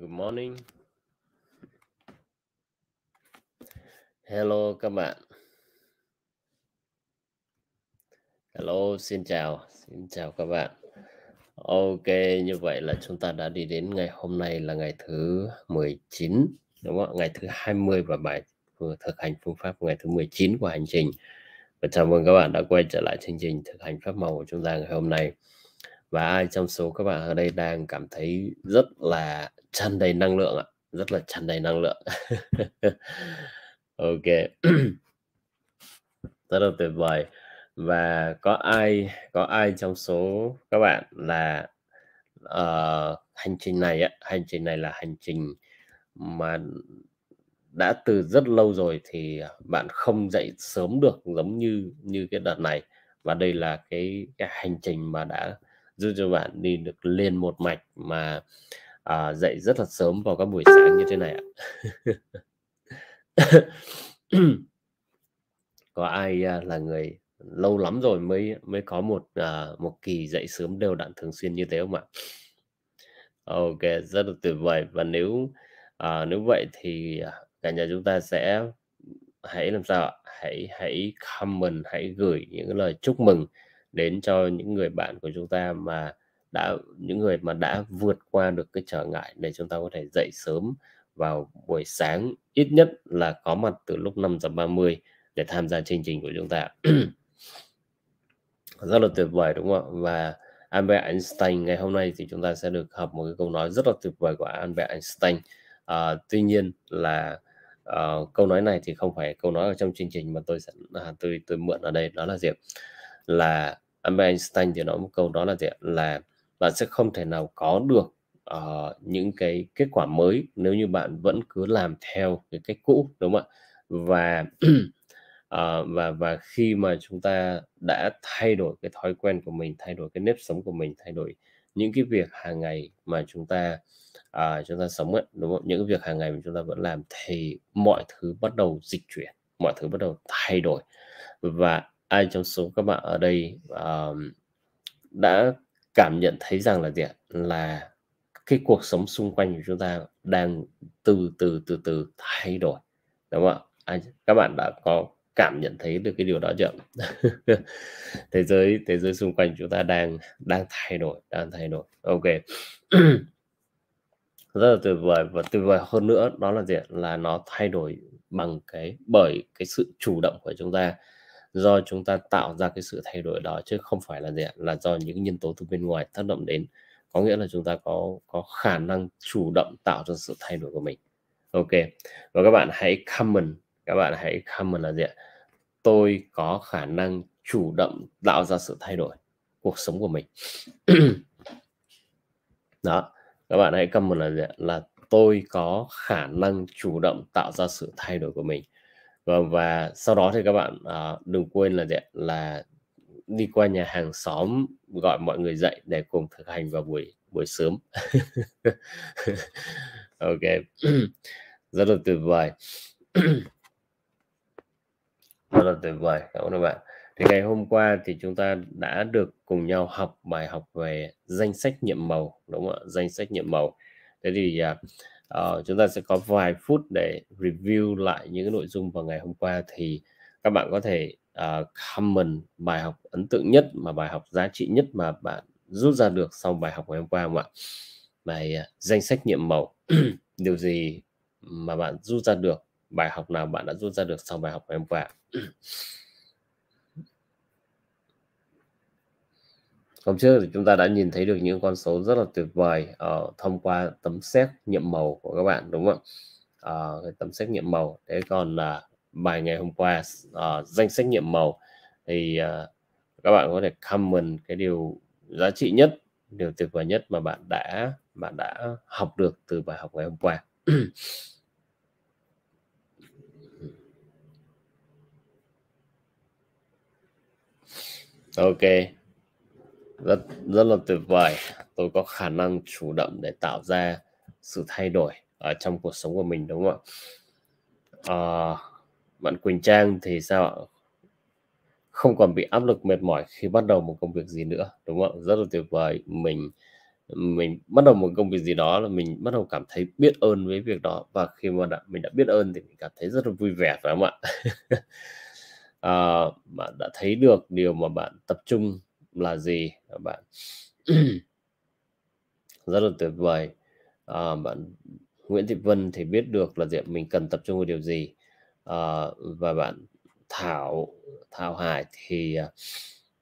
Good morning. Hello các bạn. Hello, xin chào, xin chào các bạn. Ok, như vậy là chúng ta đã đi đến ngày hôm nay là ngày thứ 19, đúng không Ngày thứ 20 và bài vừa thực hành phương pháp ngày thứ 19 của hành trình. Và chào mừng các bạn đã quay trở lại chương trình thực hành pháp màu của chúng ta ngày hôm nay và ai trong số các bạn ở đây đang cảm thấy rất là tràn đầy năng lượng ạ rất là tràn đầy năng lượng ok rất là tuyệt vời và có ai có ai trong số các bạn là uh, hành trình này á hành trình này là hành trình mà đã từ rất lâu rồi thì bạn không dậy sớm được giống như như cái đợt này và đây là cái, cái hành trình mà đã giúp cho bạn đi được lên một mạch mà à, dậy rất là sớm vào các buổi sáng như thế này ạ có ai à, là người lâu lắm rồi mới mới có một à, một kỳ dậy sớm đều đặn thường xuyên như thế không ạ ok rất là tuyệt vời và nếu à, nếu vậy thì à, cả nhà chúng ta sẽ hãy làm sao hãy hãy comment hãy gửi những lời chúc mừng đến cho những người bạn của chúng ta mà đã những người mà đã vượt qua được cái trở ngại để chúng ta có thể dậy sớm vào buổi sáng ít nhất là có mặt từ lúc 5 giờ 30 để tham gia chương trình của chúng ta rất là tuyệt vời đúng không ạ và Albert Einstein ngày hôm nay thì chúng ta sẽ được học một cái câu nói rất là tuyệt vời của Albert Einstein à, tuy nhiên là à, câu nói này thì không phải câu nói ở trong chương trình mà tôi sẽ à, tôi tôi mượn ở đây đó là gì là Albert Einstein thì nói một câu đó là gì là bạn sẽ không thể nào có được uh, những cái kết quả mới nếu như bạn vẫn cứ làm theo cái cách cũ đúng không ạ và uh, và và khi mà chúng ta đã thay đổi cái thói quen của mình thay đổi cái nếp sống của mình thay đổi những cái việc hàng ngày mà chúng ta uh, chúng ta sống ấy, đúng không những việc hàng ngày mà chúng ta vẫn làm thì mọi thứ bắt đầu dịch chuyển mọi thứ bắt đầu thay đổi và ai trong số các bạn ở đây uh, đã cảm nhận thấy rằng là gì ạ là cái cuộc sống xung quanh của chúng ta đang từ từ từ từ thay đổi đúng không ạ Ai, các bạn đã có cảm nhận thấy được cái điều đó chưa thế giới thế giới xung quanh chúng ta đang đang thay đổi đang thay đổi ok rất là tuyệt vời và tuyệt vời hơn nữa đó là gì là nó thay đổi bằng cái bởi cái sự chủ động của chúng ta do chúng ta tạo ra cái sự thay đổi đó chứ không phải là gì ạ là do những nhân tố từ bên ngoài tác động đến có nghĩa là chúng ta có có khả năng chủ động tạo ra sự thay đổi của mình ok và các bạn hãy comment các bạn hãy comment là gì ạ tôi có khả năng chủ động tạo ra sự thay đổi cuộc sống của mình đó các bạn hãy comment là gì ạ? là tôi có khả năng chủ động tạo ra sự thay đổi của mình vâng và sau đó thì các bạn à, đừng quên là gì là đi qua nhà hàng xóm gọi mọi người dậy để cùng thực hành vào buổi buổi sớm ok rất là tuyệt vời rất là tuyệt vời cảm ơn các bạn thì ngày hôm qua thì chúng ta đã được cùng nhau học bài học về danh sách nhiệm màu đúng không ạ danh sách nhiệm màu thế thì uh, uh, chúng ta sẽ có vài phút để review lại những cái nội dung vào ngày hôm qua thì các bạn có thể uh, comment bài học ấn tượng nhất mà bài học giá trị nhất mà bạn rút ra được sau bài học ngày hôm qua không ạ bài uh, danh sách nhiệm màu điều gì mà bạn rút ra được bài học nào bạn đã rút ra được sau bài học ngày hôm qua Hôm trước thì chúng ta đã nhìn thấy được những con số rất là tuyệt vời uh, thông qua tấm xét nhiệm màu của các bạn đúng không ạ? Uh, tấm xét nghiệm màu. Thế còn uh, bài ngày hôm qua uh, danh sách nhiệm màu thì uh, các bạn có thể comment cái điều giá trị nhất, điều tuyệt vời nhất mà bạn đã bạn đã học được từ bài học ngày hôm qua. ok rất rất là tuyệt vời tôi có khả năng chủ động để tạo ra sự thay đổi ở trong cuộc sống của mình đúng không ạ à, bạn Quỳnh Trang thì sao ạ không còn bị áp lực mệt mỏi khi bắt đầu một công việc gì nữa đúng không rất là tuyệt vời mình mình bắt đầu một công việc gì đó là mình bắt đầu cảm thấy biết ơn với việc đó và khi mà đã, mình đã biết ơn thì mình cảm thấy rất là vui vẻ phải không ạ à, bạn đã thấy được điều mà bạn tập trung là gì các bạn rất là tuyệt vời à, bạn Nguyễn Thị Vân thì biết được là gì mình cần tập trung vào điều gì à, và bạn Thảo Thảo Hải thì à,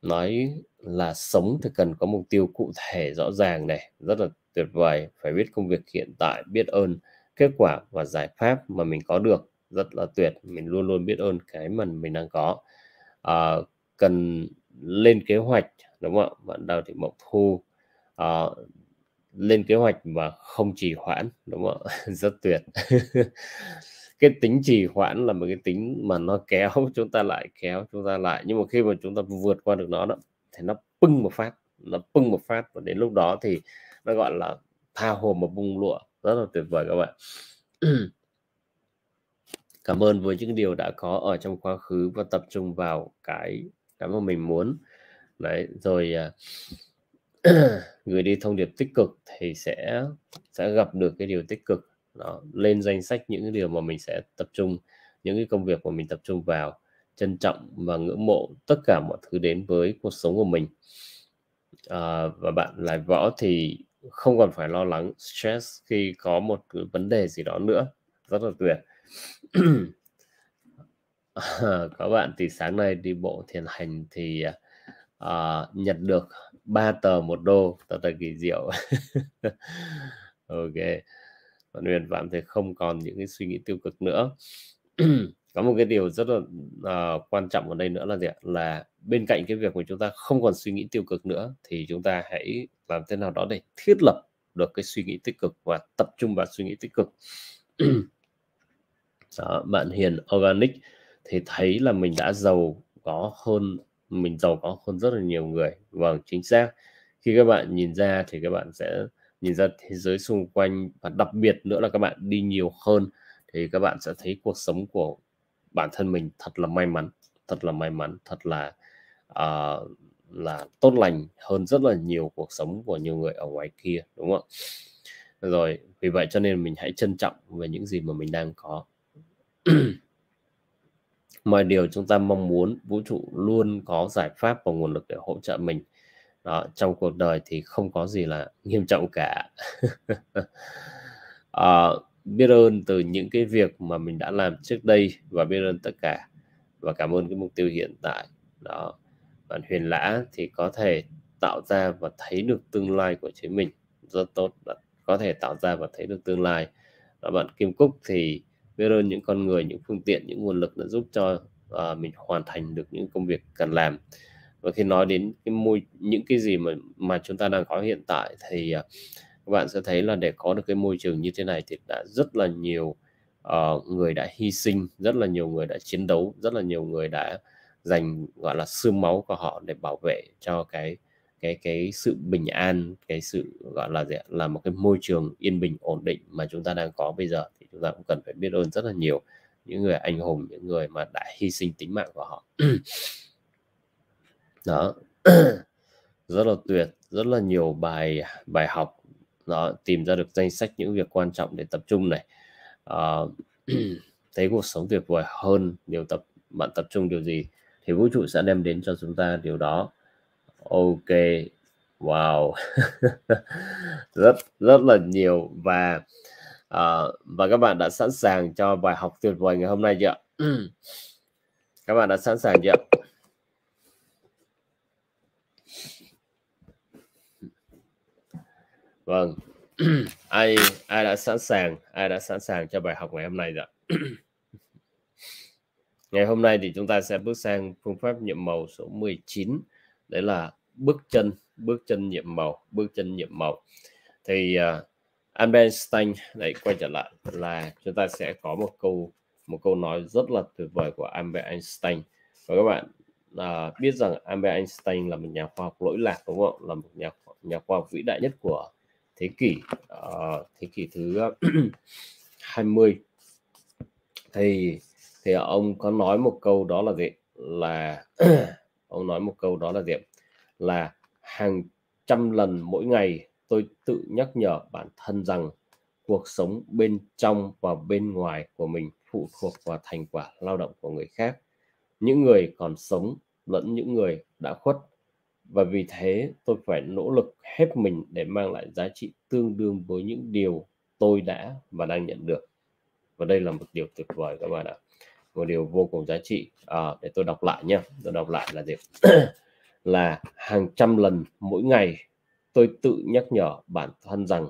nói là sống thì cần có mục tiêu cụ thể rõ ràng này rất là tuyệt vời phải biết công việc hiện tại biết ơn kết quả và giải pháp mà mình có được rất là tuyệt mình luôn luôn biết ơn cái mà mình đang có à, cần lên kế hoạch đúng không ạ bạn đào thị mộng thu uh, lên kế hoạch và không trì hoãn đúng không ạ rất tuyệt cái tính trì hoãn là một cái tính mà nó kéo chúng ta lại kéo chúng ta lại nhưng mà khi mà chúng ta vượt qua được nó đó thì nó pưng một phát nó pưng một phát và đến lúc đó thì nó gọi là tha hồ mà bung lụa rất là tuyệt vời các bạn cảm ơn với những điều đã có ở trong quá khứ và tập trung vào cái cái mà mình muốn đấy rồi uh, à, gửi đi thông điệp tích cực thì sẽ sẽ gặp được cái điều tích cực đó lên danh sách những cái điều mà mình sẽ tập trung những cái công việc mà mình tập trung vào trân trọng và ngưỡng mộ tất cả mọi thứ đến với cuộc sống của mình à, và bạn lại võ thì không còn phải lo lắng stress khi có một vấn đề gì đó nữa rất là tuyệt Ờ, các bạn thì sáng nay đi bộ thiền hành thì à, à nhận được 3 tờ một đô thật là kỳ diệu ok bạn Huyền bạn thì không còn những cái suy nghĩ tiêu cực nữa có một cái điều rất là uh, quan trọng ở đây nữa là gì ạ là bên cạnh cái việc mà chúng ta không còn suy nghĩ tiêu cực nữa thì chúng ta hãy làm thế nào đó để thiết lập được cái suy nghĩ tích cực và tập trung vào suy nghĩ tích cực đó, bạn Hiền Organic thì thấy là mình đã giàu có hơn mình giàu có hơn rất là nhiều người vâng chính xác khi các bạn nhìn ra thì các bạn sẽ nhìn ra thế giới xung quanh và đặc biệt nữa là các bạn đi nhiều hơn thì các bạn sẽ thấy cuộc sống của bản thân mình thật là may mắn thật là may mắn thật là uh, là tốt lành hơn rất là nhiều cuộc sống của nhiều người ở ngoài kia đúng không rồi vì vậy cho nên mình hãy trân trọng về những gì mà mình đang có mọi điều chúng ta mong muốn vũ trụ luôn có giải pháp và nguồn lực để hỗ trợ mình đó trong cuộc đời thì không có gì là nghiêm trọng cả à, biết ơn từ những cái việc mà mình đã làm trước đây và biết ơn tất cả và cảm ơn cái mục tiêu hiện tại đó bạn huyền lã thì có thể tạo ra và thấy được tương lai của chính mình rất tốt bạn có thể tạo ra và thấy được tương lai và bạn kim cúc thì biết ơn những con người những phương tiện những nguồn lực đã giúp cho à, mình hoàn thành được những công việc cần làm và khi nói đến cái môi những cái gì mà mà chúng ta đang có hiện tại thì à, các bạn sẽ thấy là để có được cái môi trường như thế này thì đã rất là nhiều uh, người đã hy sinh rất là nhiều người đã chiến đấu rất là nhiều người đã dành gọi là xương máu của họ để bảo vệ cho cái cái cái sự bình an cái sự gọi là gì là một cái môi trường yên bình ổn định mà chúng ta đang có bây giờ chúng ta cũng cần phải biết ơn rất là nhiều những người anh hùng những người mà đã hy sinh tính mạng của họ đó rất là tuyệt rất là nhiều bài bài học đó tìm ra được danh sách những việc quan trọng để tập trung này à, thấy cuộc sống tuyệt vời hơn điều tập bạn tập trung điều gì thì vũ trụ sẽ đem đến cho chúng ta điều đó ok wow rất rất là nhiều và à, và các bạn đã sẵn sàng cho bài học tuyệt vời ngày hôm nay chưa các bạn đã sẵn sàng chưa vâng ai ai đã sẵn sàng ai đã sẵn sàng cho bài học ngày hôm nay rồi ngày hôm nay thì chúng ta sẽ bước sang phương pháp nhiệm màu số 19 đấy là bước chân bước chân nhiệm màu bước chân nhiệm màu thì uh, Albert Einstein lại quay trở lại là chúng ta sẽ có một câu một câu nói rất là tuyệt vời của Albert Einstein và các bạn à, biết rằng Albert Einstein là một nhà khoa học lỗi lạc đúng không là một nhà nhà khoa học vĩ đại nhất của thế kỷ uh, thế kỷ thứ 20 thì thì ông có nói một câu đó là gì là ông nói một câu đó là gì là hàng trăm lần mỗi ngày tôi tự nhắc nhở bản thân rằng cuộc sống bên trong và bên ngoài của mình phụ thuộc vào thành quả lao động của người khác những người còn sống lẫn những người đã khuất và vì thế tôi phải nỗ lực hết mình để mang lại giá trị tương đương với những điều tôi đã và đang nhận được và đây là một điều tuyệt vời các bạn ạ một điều vô cùng giá trị à, để tôi đọc lại nhé tôi đọc lại là gì là hàng trăm lần mỗi ngày tôi tự nhắc nhở bản thân rằng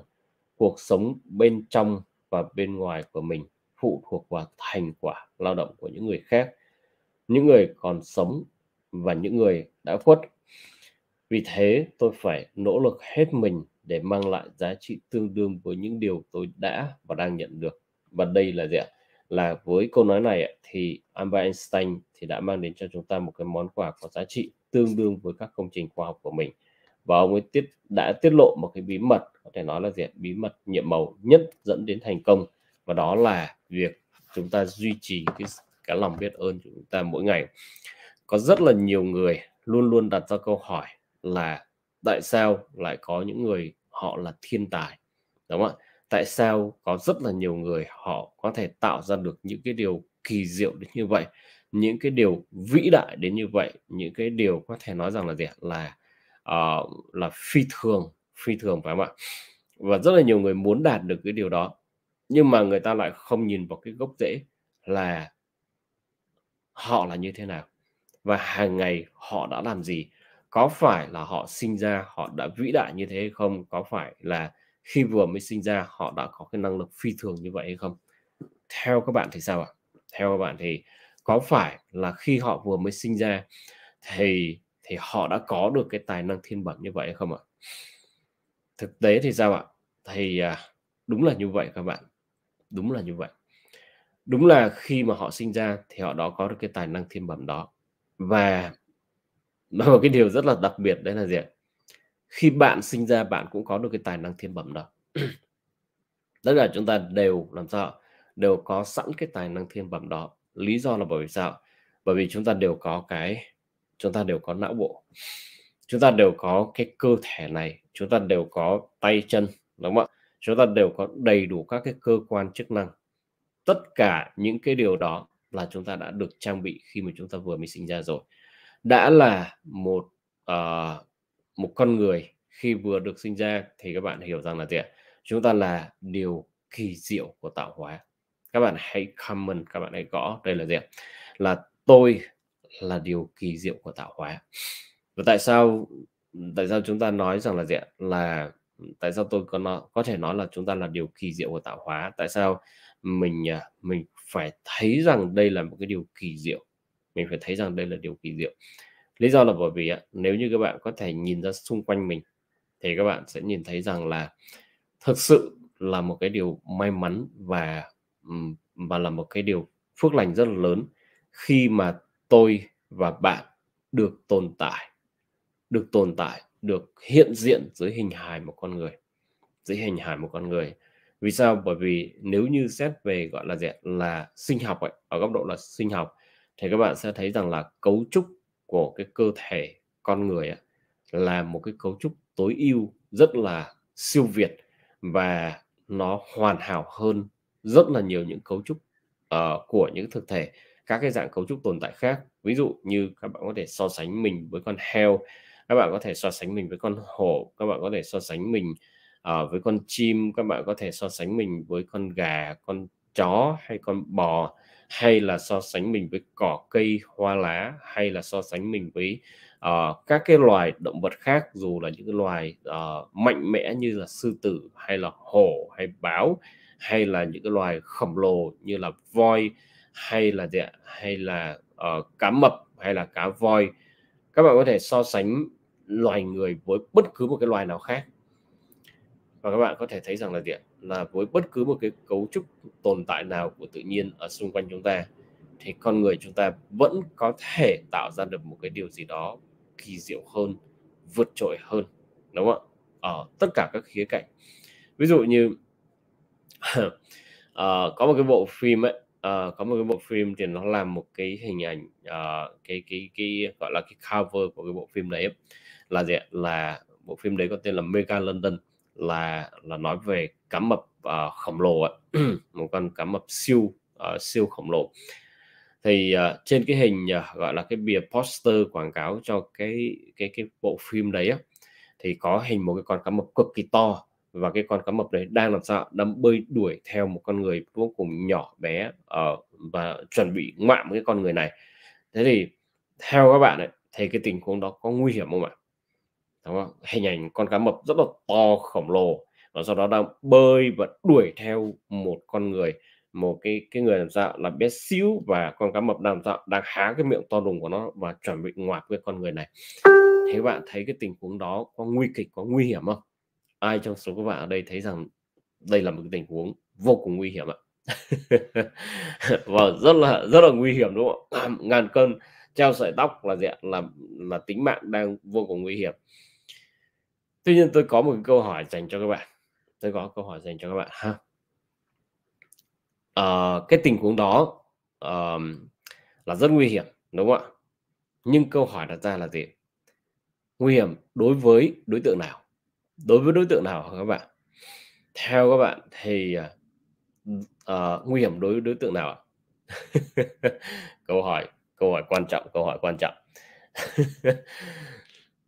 cuộc sống bên trong và bên ngoài của mình phụ thuộc vào thành quả lao động của những người khác những người còn sống và những người đã khuất vì thế tôi phải nỗ lực hết mình để mang lại giá trị tương đương với những điều tôi đã và đang nhận được và đây là gì ạ là với câu nói này thì Albert Einstein thì đã mang đến cho chúng ta một cái món quà có giá trị tương đương với các công trình khoa học của mình và ông ấy tiết đã tiết lộ một cái bí mật có thể nói là gì bí mật nhiệm màu nhất dẫn đến thành công và đó là việc chúng ta duy trì cái cái lòng biết ơn chúng ta mỗi ngày có rất là nhiều người luôn luôn đặt ra câu hỏi là tại sao lại có những người họ là thiên tài đúng không ạ tại sao có rất là nhiều người họ có thể tạo ra được những cái điều kỳ diệu đến như vậy những cái điều vĩ đại đến như vậy những cái điều có thể nói rằng là gì là uh, là phi thường phi thường phải không ạ và rất là nhiều người muốn đạt được cái điều đó nhưng mà người ta lại không nhìn vào cái gốc rễ là họ là như thế nào và hàng ngày họ đã làm gì có phải là họ sinh ra họ đã vĩ đại như thế hay không có phải là khi vừa mới sinh ra họ đã có cái năng lực phi thường như vậy hay không theo các bạn thì sao ạ theo các bạn thì có phải là khi họ vừa mới sinh ra thì thì họ đã có được cái tài năng thiên bẩm như vậy không ạ thực tế thì sao ạ thì à, đúng là như vậy các bạn đúng là như vậy đúng là khi mà họ sinh ra thì họ đó có được cái tài năng thiên bẩm đó và nó một cái điều rất là đặc biệt đấy là gì khi bạn sinh ra bạn cũng có được cái tài năng thiên bẩm đó tất cả chúng ta đều làm sao đều có sẵn cái tài năng thiên bẩm đó lý do là bởi vì sao bởi vì chúng ta đều có cái chúng ta đều có não bộ chúng ta đều có cái cơ thể này chúng ta đều có tay chân đúng không ạ chúng ta đều có đầy đủ các cái cơ quan chức năng tất cả những cái điều đó là chúng ta đã được trang bị khi mà chúng ta vừa mới sinh ra rồi đã là một uh, một con người khi vừa được sinh ra thì các bạn hiểu rằng là gì ạ chúng ta là điều kỳ diệu của tạo hóa các bạn hãy comment các bạn hãy gõ đây là gì ạ là tôi là điều kỳ diệu của tạo hóa và tại sao tại sao chúng ta nói rằng là gì ạ là tại sao tôi có nó có thể nói là chúng ta là điều kỳ diệu của tạo hóa tại sao mình à, mình phải thấy rằng đây là một cái điều kỳ diệu mình phải thấy rằng đây là điều kỳ diệu lý do là bởi vì nếu như các bạn có thể nhìn ra xung quanh mình thì các bạn sẽ nhìn thấy rằng là thực sự là một cái điều may mắn và và là một cái điều phước lành rất là lớn khi mà tôi và bạn được tồn tại được tồn tại được hiện diện dưới hình hài một con người dưới hình hài một con người vì sao bởi vì nếu như xét về gọi là gì là sinh học ấy, ở góc độ là sinh học thì các bạn sẽ thấy rằng là cấu trúc của cái cơ thể con người ấy, là một cái cấu trúc tối ưu rất là siêu việt và nó hoàn hảo hơn rất là nhiều những cấu trúc uh, của những thực thể các cái dạng cấu trúc tồn tại khác ví dụ như các bạn có thể so sánh mình với con heo các bạn có thể so sánh mình với con hổ các bạn có thể so sánh mình uh, với con chim các bạn có thể so sánh mình với con gà con chó hay con bò hay là so sánh mình với cỏ cây hoa lá hay là so sánh mình với uh, các cái loài động vật khác dù là những cái loài uh, mạnh mẽ như là sư tử hay là hổ hay báo hay là những cái loài khổng lồ như là voi hay là gì ạ hay là uh, cá mập hay là cá voi các bạn có thể so sánh loài người với bất cứ một cái loài nào khác và các bạn có thể thấy rằng là gì ạ là với bất cứ một cái cấu trúc tồn tại nào của tự nhiên ở xung quanh chúng ta thì con người chúng ta vẫn có thể tạo ra được một cái điều gì đó kỳ diệu hơn vượt trội hơn đúng không ạ ở tất cả các khía cạnh ví dụ như uh, có một cái bộ phim ấy Ờ, có một cái bộ phim thì nó làm một cái hình ảnh uh, cái cái cái gọi là cái cover của cái bộ phim đấy là gì là bộ phim đấy có tên là Mega London là là nói về cá mập uh, khổng lồ ấy. một con cá mập siêu uh, siêu khổng lồ thì uh, trên cái hình uh, gọi là cái bìa poster quảng cáo cho cái cái cái bộ phim đấy á, thì có hình một cái con cá mập cực kỳ to và cái con cá mập đấy đang làm sao đang bơi đuổi theo một con người vô cùng nhỏ bé ở ờ, và chuẩn bị ngoạm cái con người này thế thì theo các bạn ấy, thì cái tình huống đó có nguy hiểm không ạ đúng không hình ảnh con cá mập rất là to khổng lồ và sau đó đang bơi và đuổi theo một con người một cái cái người làm sao là bé xíu và con cá mập làm sao đang há cái miệng to đùng của nó và chuẩn bị ngoạp với con người này thế bạn thấy cái tình huống đó có nguy kịch có nguy hiểm không ai trong số các bạn ở đây thấy rằng đây là một tình huống vô cùng nguy hiểm ạ và vâng, rất là rất là nguy hiểm đúng không à, ngàn cân treo sợi tóc là gì là là tính mạng đang vô cùng nguy hiểm tuy nhiên tôi có một câu hỏi dành cho các bạn tôi có câu hỏi dành cho các bạn ha à, cái tình huống đó uh, là rất nguy hiểm đúng không ạ nhưng câu hỏi đặt ra là gì nguy hiểm đối với đối tượng nào đối với đối tượng nào các bạn theo các bạn thì uh, nguy hiểm đối với đối tượng nào câu hỏi câu hỏi quan trọng câu hỏi quan trọng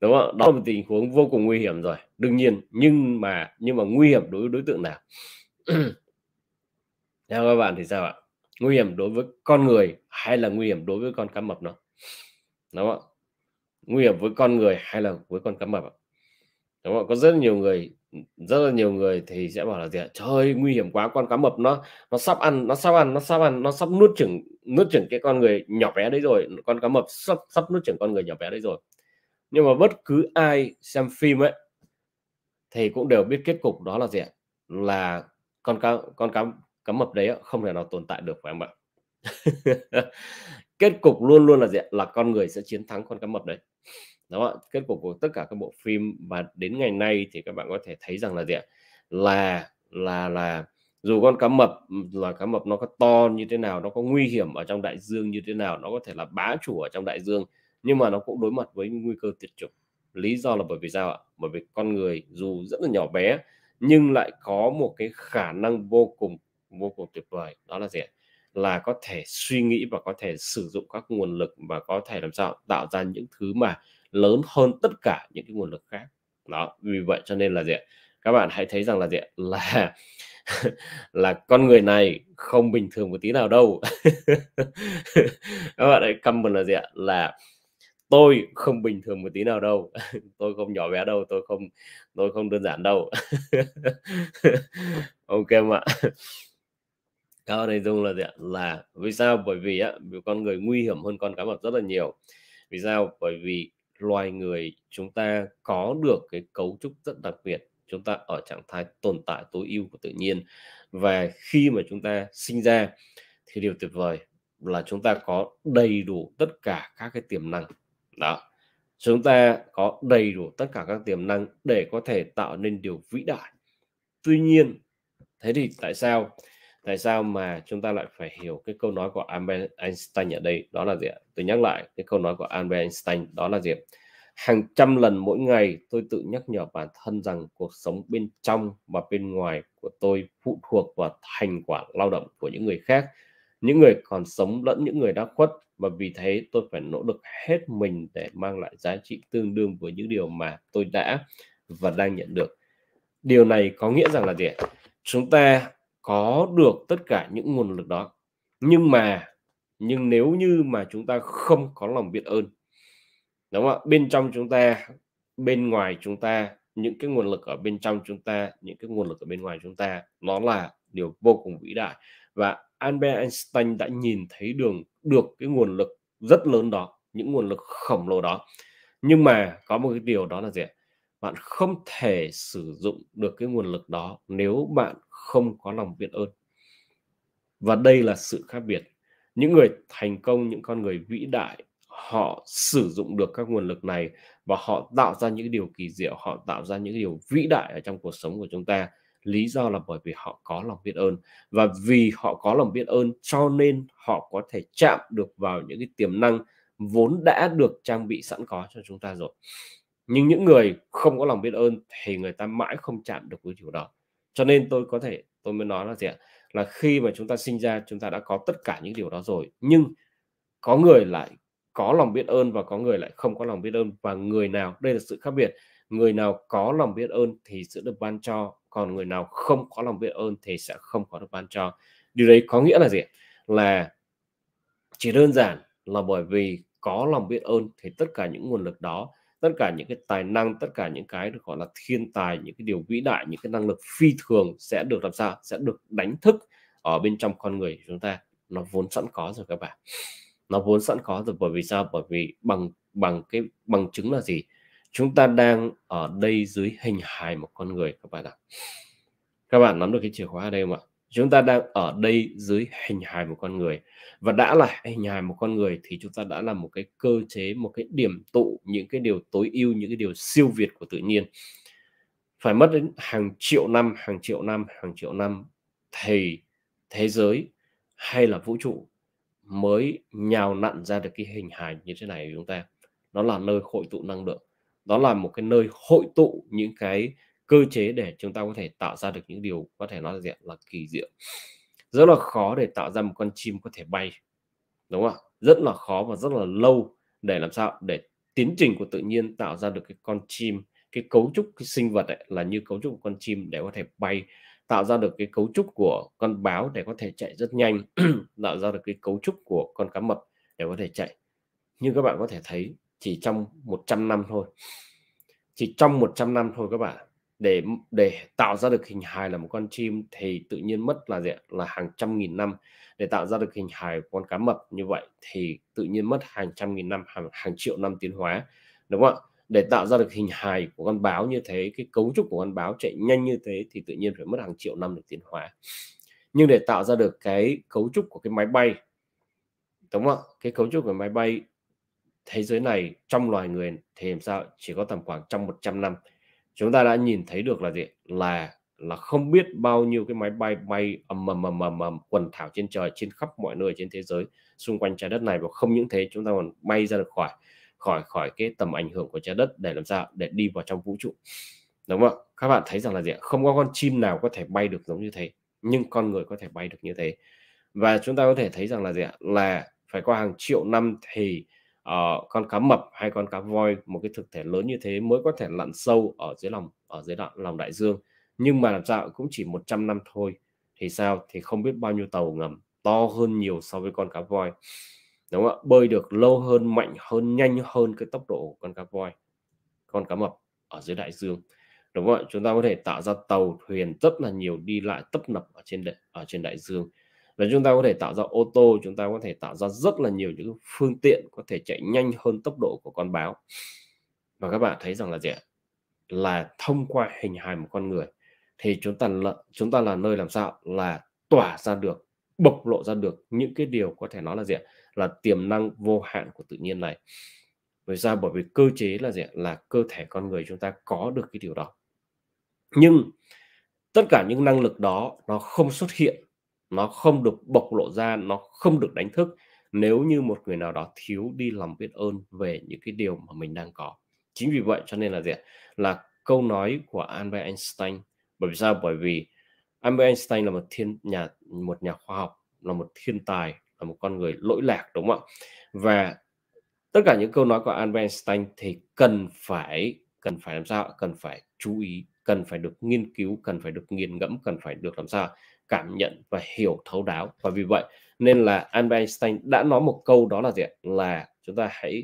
đúng không đó là một tình huống vô cùng nguy hiểm rồi đương nhiên nhưng mà nhưng mà nguy hiểm đối với đối tượng nào theo các bạn thì sao ạ nguy hiểm đối với con người hay là nguy hiểm đối với con cá mập nó đúng không nguy hiểm với con người hay là với con cá mập ạ? đúng không có rất nhiều người rất là nhiều người thì sẽ bảo là gì ạ trời ơi, nguy hiểm quá con cá mập nó nó sắp ăn nó sắp ăn nó sắp ăn nó sắp nuốt chửng nuốt chửng cái con người nhỏ bé đấy rồi con cá mập sắp sắp nuốt chửng con người nhỏ bé đấy rồi nhưng mà bất cứ ai xem phim ấy thì cũng đều biết kết cục đó là gì ạ là con cá con cá cá mập đấy không thể nào tồn tại được phải không ạ kết cục luôn luôn là gì ạ? là con người sẽ chiến thắng con cá mập đấy đúng không ạ kết cục của tất cả các bộ phim và đến ngày nay thì các bạn có thể thấy rằng là gì ạ là là là dù con cá mập là cá mập nó có to như thế nào nó có nguy hiểm ở trong đại dương như thế nào nó có thể là bá chủ ở trong đại dương nhưng mà nó cũng đối mặt với nguy cơ tuyệt chủng lý do là bởi vì sao ạ bởi vì con người dù rất là nhỏ bé nhưng lại có một cái khả năng vô cùng vô cùng tuyệt vời đó là gì là có thể suy nghĩ và có thể sử dụng các nguồn lực và có thể làm sao tạo ra những thứ mà lớn hơn tất cả những cái nguồn lực khác đó vì vậy cho nên là gì ạ các bạn hãy thấy rằng là gì ạ là là con người này không bình thường một tí nào đâu các bạn hãy comment là gì ạ là tôi không bình thường một tí nào đâu tôi không nhỏ bé đâu tôi không tôi không đơn giản đâu ok em ạ cao này dung là gì ạ là vì sao bởi vì á con người nguy hiểm hơn con cá mập rất là nhiều vì sao bởi vì loài người chúng ta có được cái cấu trúc rất đặc biệt chúng ta ở trạng thái tồn tại tối ưu của tự nhiên và khi mà chúng ta sinh ra thì điều tuyệt vời là chúng ta có đầy đủ tất cả các cái tiềm năng đó chúng ta có đầy đủ tất cả các tiềm năng để có thể tạo nên điều vĩ đại tuy nhiên thế thì tại sao tại sao mà chúng ta lại phải hiểu cái câu nói của Albert Einstein ở đây đó là gì ạ tôi nhắc lại cái câu nói của Albert Einstein đó là gì hàng trăm lần mỗi ngày tôi tự nhắc nhở bản thân rằng cuộc sống bên trong và bên ngoài của tôi phụ thuộc vào thành quả lao động của những người khác những người còn sống lẫn những người đã khuất và vì thế tôi phải nỗ lực hết mình để mang lại giá trị tương đương với những điều mà tôi đã và đang nhận được điều này có nghĩa rằng là gì chúng ta có được tất cả những nguồn lực đó nhưng mà nhưng nếu như mà chúng ta không có lòng biết ơn đúng không ạ bên trong chúng ta bên ngoài chúng ta những cái nguồn lực ở bên trong chúng ta những cái nguồn lực ở bên ngoài chúng ta nó là điều vô cùng vĩ đại và Albert Einstein đã nhìn thấy đường được cái nguồn lực rất lớn đó những nguồn lực khổng lồ đó nhưng mà có một cái điều đó là gì bạn không thể sử dụng được cái nguồn lực đó nếu bạn không có lòng biết ơn và đây là sự khác biệt những người thành công những con người vĩ đại họ sử dụng được các nguồn lực này và họ tạo ra những điều kỳ diệu họ tạo ra những điều vĩ đại ở trong cuộc sống của chúng ta lý do là bởi vì họ có lòng biết ơn và vì họ có lòng biết ơn cho nên họ có thể chạm được vào những cái tiềm năng vốn đã được trang bị sẵn có cho chúng ta rồi nhưng những người không có lòng biết ơn thì người ta mãi không chạm được với điều đó cho nên tôi có thể tôi mới nói là gì ạ là khi mà chúng ta sinh ra chúng ta đã có tất cả những điều đó rồi nhưng có người lại có lòng biết ơn và có người lại không có lòng biết ơn và người nào đây là sự khác biệt người nào có lòng biết ơn thì sẽ được ban cho còn người nào không có lòng biết ơn thì sẽ không có được ban cho điều đấy có nghĩa là gì là chỉ đơn giản là bởi vì có lòng biết ơn thì tất cả những nguồn lực đó tất cả những cái tài năng tất cả những cái được gọi là thiên tài những cái điều vĩ đại những cái năng lực phi thường sẽ được làm sao sẽ được đánh thức ở bên trong con người chúng ta nó vốn sẵn có rồi các bạn nó vốn sẵn có rồi bởi vì sao bởi vì bằng bằng cái bằng chứng là gì chúng ta đang ở đây dưới hình hài một con người các bạn ạ các bạn nắm được cái chìa khóa ở đây không ạ chúng ta đang ở đây dưới hình hài một con người và đã là hình hài một con người thì chúng ta đã là một cái cơ chế một cái điểm tụ những cái điều tối ưu những cái điều siêu việt của tự nhiên phải mất đến hàng triệu năm hàng triệu năm hàng triệu năm thì thế giới hay là vũ trụ mới nhào nặn ra được cái hình hài như thế này của chúng ta nó là nơi hội tụ năng lượng đó là một cái nơi hội tụ những cái cơ chế để chúng ta có thể tạo ra được những điều có thể nói là, gì? là kỳ diệu rất là khó để tạo ra một con chim có thể bay đúng không rất là khó và rất là lâu để làm sao để tiến trình của tự nhiên tạo ra được cái con chim cái cấu trúc cái sinh vật ấy, là như cấu trúc của con chim để có thể bay tạo ra được cái cấu trúc của con báo để có thể chạy rất nhanh tạo ra được cái cấu trúc của con cá mập để có thể chạy như các bạn có thể thấy chỉ trong 100 năm thôi chỉ trong 100 năm thôi các bạn để để tạo ra được hình hài là một con chim thì tự nhiên mất là gì là hàng trăm nghìn năm để tạo ra được hình hài của con cá mập như vậy thì tự nhiên mất hàng trăm nghìn năm hàng, hàng triệu năm tiến hóa đúng không ạ để tạo ra được hình hài của con báo như thế cái cấu trúc của con báo chạy nhanh như thế thì tự nhiên phải mất hàng triệu năm để tiến hóa nhưng để tạo ra được cái cấu trúc của cái máy bay đúng không ạ cái cấu trúc của máy bay thế giới này trong loài người thì làm sao chỉ có tầm khoảng trong 100 năm chúng ta đã nhìn thấy được là gì là là không biết bao nhiêu cái máy bay bay ầm ầm ầm ầm ầm quần thảo trên trời trên khắp mọi nơi trên thế giới xung quanh trái đất này và không những thế chúng ta còn bay ra được khỏi khỏi khỏi cái tầm ảnh hưởng của trái đất để làm sao để đi vào trong vũ trụ đúng không các bạn thấy rằng là gì không có con chim nào có thể bay được giống như thế nhưng con người có thể bay được như thế và chúng ta có thể thấy rằng là gì là phải qua hàng triệu năm thì Ờ, con cá mập hay con cá voi một cái thực thể lớn như thế mới có thể lặn sâu ở dưới lòng ở dưới lòng, lòng đại dương nhưng mà làm sao cũng chỉ 100 năm thôi thì sao thì không biết bao nhiêu tàu ngầm to hơn nhiều so với con cá voi đúng không ạ bơi được lâu hơn mạnh hơn nhanh hơn cái tốc độ của con cá voi con cá mập ở dưới đại dương đúng không ạ chúng ta có thể tạo ra tàu thuyền rất là nhiều đi lại tấp nập ở trên đại, ở trên đại dương và chúng ta có thể tạo ra ô tô chúng ta có thể tạo ra rất là nhiều những phương tiện có thể chạy nhanh hơn tốc độ của con báo và các bạn thấy rằng là gì là thông qua hình hài một con người thì chúng ta là chúng ta là nơi làm sao là tỏa ra được bộc lộ ra được những cái điều có thể nói là gì là tiềm năng vô hạn của tự nhiên này bởi sao bởi vì cơ chế là gì là cơ thể con người chúng ta có được cái điều đó nhưng tất cả những năng lực đó nó không xuất hiện nó không được bộc lộ ra nó không được đánh thức nếu như một người nào đó thiếu đi lòng biết ơn về những cái điều mà mình đang có chính vì vậy cho nên là gì là câu nói của Albert Einstein bởi vì sao bởi vì Albert Einstein là một thiên nhà một nhà khoa học là một thiên tài là một con người lỗi lạc đúng không ạ và tất cả những câu nói của Albert Einstein thì cần phải cần phải làm sao cần phải chú ý cần phải được nghiên cứu cần phải được nghiền ngẫm cần phải được làm sao cảm nhận và hiểu thấu đáo và vì vậy nên là Albert Einstein đã nói một câu đó là gì là chúng ta hãy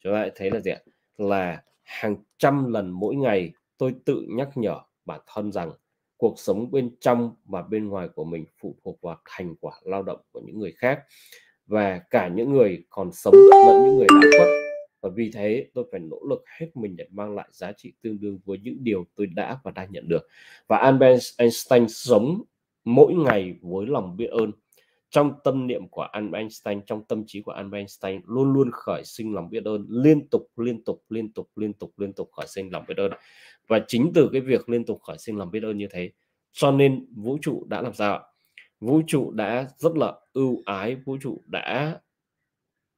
chúng ta hãy thấy là gì là hàng trăm lần mỗi ngày tôi tự nhắc nhở bản thân rằng cuộc sống bên trong và bên ngoài của mình phụ thuộc vào thành quả lao động của những người khác và cả những người còn sống lẫn những người đã khuất và vì thế tôi phải nỗ lực hết mình để mang lại giá trị tương đương với những điều tôi đã và đang nhận được và Albert Einstein sống mỗi ngày với lòng biết ơn trong tâm niệm của Albert Einstein trong tâm trí của Albert Einstein luôn luôn khởi sinh lòng biết ơn liên tục liên tục liên tục liên tục liên tục khởi sinh lòng biết ơn và chính từ cái việc liên tục khởi sinh lòng biết ơn như thế cho nên vũ trụ đã làm sao vũ trụ đã rất là ưu ái vũ trụ đã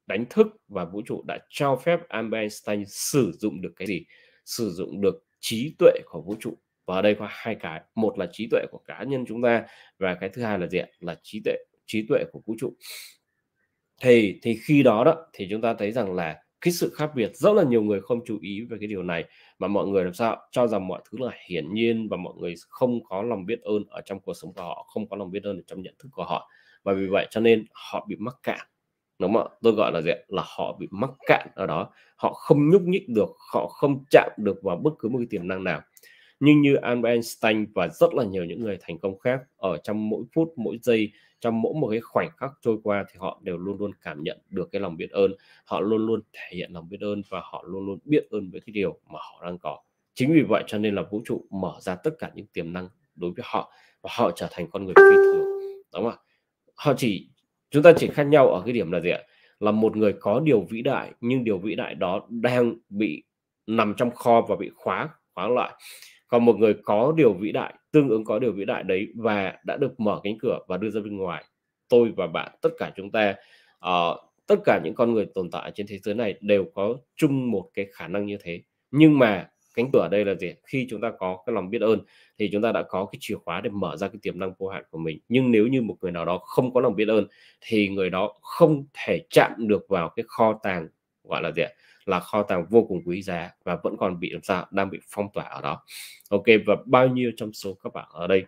đánh thức và vũ trụ đã cho phép Albert Einstein sử dụng được cái gì sử dụng được trí tuệ của vũ trụ và ở đây có hai cái một là trí tuệ của cá nhân chúng ta và cái thứ hai là diện là trí tuệ trí tuệ của vũ trụ thì thì khi đó đó thì chúng ta thấy rằng là cái sự khác biệt rất là nhiều người không chú ý về cái điều này mà mọi người làm sao cho rằng mọi thứ là hiển nhiên và mọi người không có lòng biết ơn ở trong cuộc sống của họ không có lòng biết ơn ở trong nhận thức của họ và vì vậy cho nên họ bị mắc cạn đúng không tôi gọi là gì là họ bị mắc cạn ở đó họ không nhúc nhích được họ không chạm được vào bất cứ một cái tiềm năng nào nhưng như Albert Einstein và rất là nhiều những người thành công khác ở trong mỗi phút mỗi giây trong mỗi một cái khoảnh khắc trôi qua thì họ đều luôn luôn cảm nhận được cái lòng biết ơn họ luôn luôn thể hiện lòng biết ơn và họ luôn luôn biết ơn với cái điều mà họ đang có chính vì vậy cho nên là vũ trụ mở ra tất cả những tiềm năng đối với họ và họ trở thành con người phi thường đúng không ạ họ chỉ chúng ta chỉ khác nhau ở cái điểm là gì ạ là một người có điều vĩ đại nhưng điều vĩ đại đó đang bị nằm trong kho và bị khóa khóa lại còn một người có điều vĩ đại tương ứng có điều vĩ đại đấy và đã được mở cánh cửa và đưa ra bên ngoài tôi và bạn tất cả chúng ta uh, tất cả những con người tồn tại trên thế giới này đều có chung một cái khả năng như thế nhưng mà cánh cửa ở đây là gì khi chúng ta có cái lòng biết ơn thì chúng ta đã có cái chìa khóa để mở ra cái tiềm năng vô hạn của mình nhưng nếu như một người nào đó không có lòng biết ơn thì người đó không thể chạm được vào cái kho tàng gọi là gì là kho tàng vô cùng quý giá và vẫn còn bị làm sao đang bị phong tỏa ở đó ok và bao nhiêu trong số các bạn ở đây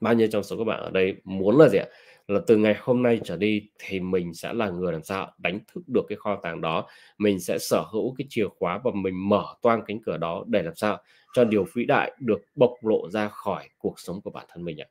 bao nhiêu trong số các bạn ở đây muốn là gì ạ là từ ngày hôm nay trở đi thì mình sẽ là người làm sao đánh thức được cái kho tàng đó mình sẽ sở hữu cái chìa khóa và mình mở toang cánh cửa đó để làm sao cho điều vĩ đại được bộc lộ ra khỏi cuộc sống của bản thân mình ạ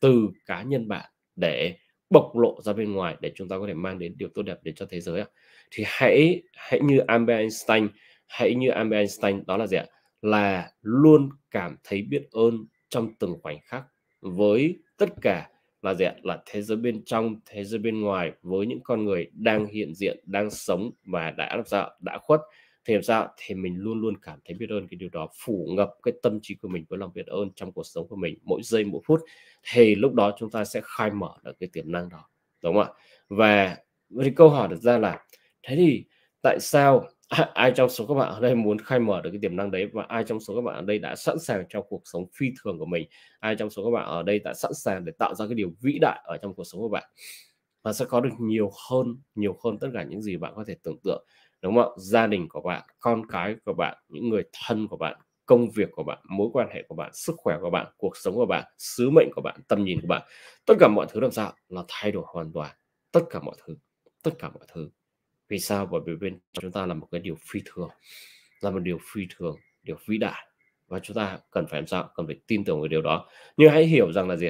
từ cá nhân bạn để bộc lộ ra bên ngoài để chúng ta có thể mang đến điều tốt đẹp đến cho thế giới thì hãy hãy như Albert Einstein hãy như Albert Einstein đó là gì ạ là luôn cảm thấy biết ơn trong từng khoảnh khắc với tất cả là gì ạ là thế giới bên trong thế giới bên ngoài với những con người đang hiện diện đang sống và đã lập ra đã khuất thì làm sao thì mình luôn luôn cảm thấy biết ơn cái điều đó phủ ngập cái tâm trí của mình với lòng biết ơn trong cuộc sống của mình mỗi giây mỗi phút thì lúc đó chúng ta sẽ khai mở được cái tiềm năng đó đúng không ạ và với câu hỏi đặt ra là thế thì tại sao ai trong số các bạn ở đây muốn khai mở được cái tiềm năng đấy và ai trong số các bạn ở đây đã sẵn sàng cho cuộc sống phi thường của mình ai trong số các bạn ở đây đã sẵn sàng để tạo ra cái điều vĩ đại ở trong cuộc sống của bạn và sẽ có được nhiều hơn nhiều hơn tất cả những gì bạn có thể tưởng tượng đúng không ạ gia đình của bạn con cái của bạn những người thân của bạn công việc của bạn mối quan hệ của bạn sức khỏe của bạn cuộc sống của bạn sứ mệnh của bạn tầm nhìn của bạn tất cả mọi thứ làm sao là thay đổi hoàn toàn tất cả mọi thứ tất cả mọi thứ vì sao bởi vì bên chúng ta là một cái điều phi thường là một điều phi thường điều vĩ đại và chúng ta cần phải làm sao cần phải tin tưởng về điều đó nhưng hãy hiểu rằng là gì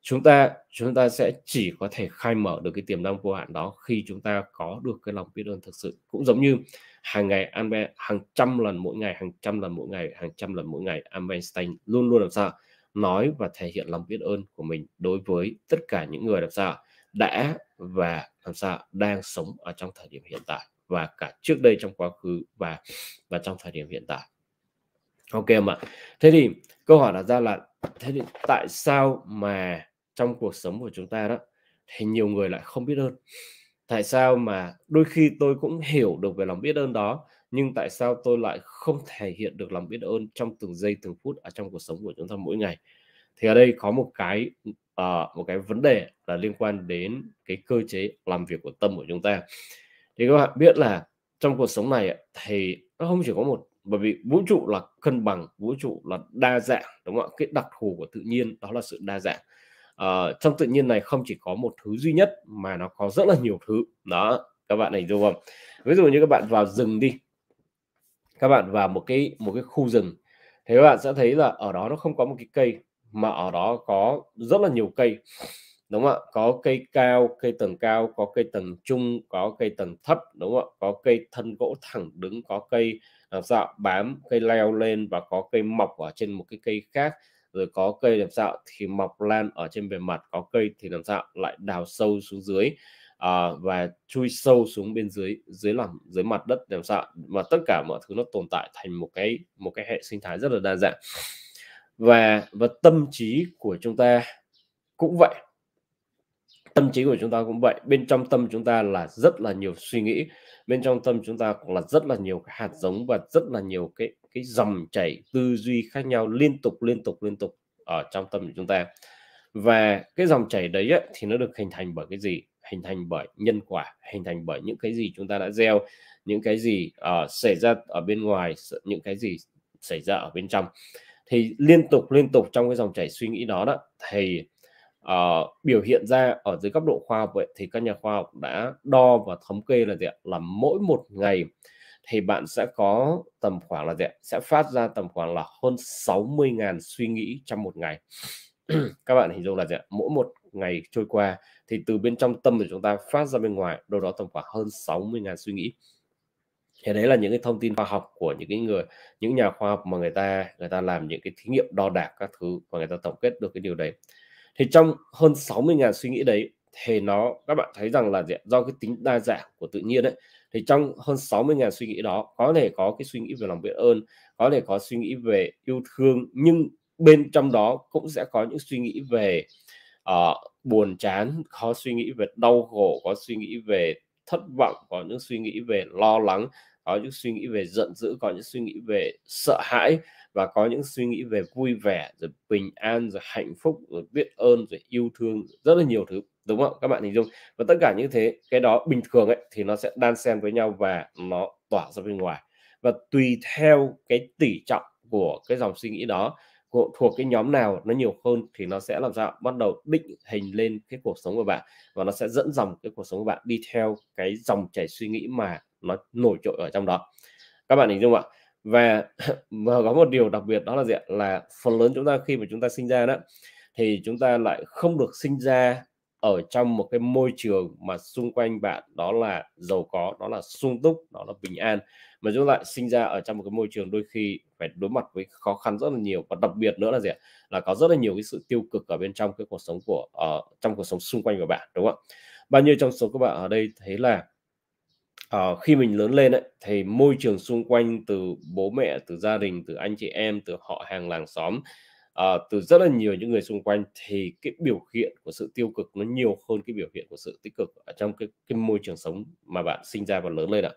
chúng ta chúng ta sẽ chỉ có thể khai mở được cái tiềm năng vô hạn đó khi chúng ta có được cái lòng biết ơn thực sự cũng giống như hàng ngày Albert hàng trăm lần mỗi ngày hàng trăm lần mỗi ngày hàng trăm lần mỗi ngày Albert Einstein luôn luôn làm sao nói và thể hiện lòng biết ơn của mình đối với tất cả những người làm sao đã và làm sao đang sống ở trong thời điểm hiện tại và cả trước đây trong quá khứ và và trong thời điểm hiện tại ok mà thế thì câu hỏi đặt ra là thế thì tại sao mà trong cuộc sống của chúng ta đó thì nhiều người lại không biết ơn tại sao mà đôi khi tôi cũng hiểu được về lòng biết ơn đó nhưng tại sao tôi lại không thể hiện được lòng biết ơn trong từng giây từng phút ở trong cuộc sống của chúng ta mỗi ngày thì ở đây có một cái uh, một cái vấn đề là liên quan đến cái cơ chế làm việc của tâm của chúng ta thì các bạn biết là trong cuộc sống này thì nó không chỉ có một bởi vì vũ trụ là cân bằng vũ trụ là đa dạng đúng không ạ cái đặc thù của tự nhiên đó là sự đa dạng à, trong tự nhiên này không chỉ có một thứ duy nhất mà nó có rất là nhiều thứ đó các bạn này đúng không ví dụ như các bạn vào rừng đi các bạn vào một cái một cái khu rừng thế các bạn sẽ thấy là ở đó nó không có một cái cây mà ở đó có rất là nhiều cây đúng không ạ có cây cao cây tầng cao có cây tầng trung có cây tầng thấp đúng không ạ có cây thân gỗ thẳng đứng có cây làm sao bám cây leo lên và có cây mọc ở trên một cái cây khác rồi có cây làm sao thì mọc lan ở trên bề mặt có cây thì làm sao lại đào sâu xuống dưới à, và chui sâu xuống bên dưới dưới lòng dưới mặt đất làm sao mà tất cả mọi thứ nó tồn tại thành một cái một cái hệ sinh thái rất là đa dạng và và tâm trí của chúng ta cũng vậy tâm trí của chúng ta cũng vậy bên trong tâm chúng ta là rất là nhiều suy nghĩ bên trong tâm chúng ta cũng là rất là nhiều cái hạt giống và rất là nhiều cái cái dòng chảy tư duy khác nhau liên tục liên tục liên tục ở trong tâm của chúng ta và cái dòng chảy đấy ấy, thì nó được hình thành bởi cái gì hình thành bởi nhân quả hình thành bởi những cái gì chúng ta đã gieo những cái gì uh, xảy ra ở bên ngoài những cái gì xảy ra ở bên trong thì liên tục liên tục trong cái dòng chảy suy nghĩ đó đó thì uh, biểu hiện ra ở dưới góc độ khoa học vậy thì các nhà khoa học đã đo và thống kê là gì ạ là mỗi một ngày thì bạn sẽ có tầm khoảng là gì ạ? sẽ phát ra tầm khoảng là hơn 60.000 suy nghĩ trong một ngày các bạn hình dung là gì ạ? mỗi một ngày trôi qua thì từ bên trong tâm của chúng ta phát ra bên ngoài đâu đó tầm khoảng hơn 60.000 suy nghĩ thì đấy là những cái thông tin khoa học của những cái người những nhà khoa học mà người ta người ta làm những cái thí nghiệm đo đạc các thứ và người ta tổng kết được cái điều đấy thì trong hơn 60.000 suy nghĩ đấy thì nó các bạn thấy rằng là do cái tính đa dạng của tự nhiên đấy thì trong hơn 60.000 suy nghĩ đó có thể có cái suy nghĩ về lòng biết ơn có thể có suy nghĩ về yêu thương nhưng bên trong đó cũng sẽ có những suy nghĩ về uh, buồn chán có suy nghĩ về đau khổ có suy nghĩ về thất vọng có những suy nghĩ về lo lắng có những suy nghĩ về giận dữ có những suy nghĩ về sợ hãi và có những suy nghĩ về vui vẻ rồi bình an rồi hạnh phúc rồi biết ơn rồi yêu thương rất là nhiều thứ đúng không các bạn hình dung và tất cả như thế cái đó bình thường ấy thì nó sẽ đan xen với nhau và nó tỏa ra bên ngoài và tùy theo cái tỷ trọng của cái dòng suy nghĩ đó thuộc cái nhóm nào nó nhiều hơn thì nó sẽ làm sao bắt đầu định hình lên cái cuộc sống của bạn và nó sẽ dẫn dòng cái cuộc sống của bạn đi theo cái dòng chảy suy nghĩ mà nó nổi trội ở trong đó các bạn hình dung ạ và mà có một điều đặc biệt đó là gì ạ là phần lớn chúng ta khi mà chúng ta sinh ra đó thì chúng ta lại không được sinh ra ở trong một cái môi trường mà xung quanh bạn đó là giàu có đó là sung túc đó là bình an mà chúng lại sinh ra ở trong một cái môi trường đôi khi phải đối mặt với khó khăn rất là nhiều và đặc biệt nữa là gì là có rất là nhiều cái sự tiêu cực ở bên trong cái cuộc sống của ở ờ, uh, trong cuộc sống xung quanh của bạn đúng không ạ bao nhiêu trong số các bạn ở đây thấy là uh, khi mình lớn lên ấy, thì môi trường xung quanh từ bố mẹ từ gia đình từ anh chị em từ họ hàng làng xóm uh, từ rất là nhiều những người xung quanh thì cái biểu hiện của sự tiêu cực nó nhiều hơn cái biểu hiện của sự tích cực ở trong cái, cái môi trường sống mà bạn sinh ra và lớn lên ạ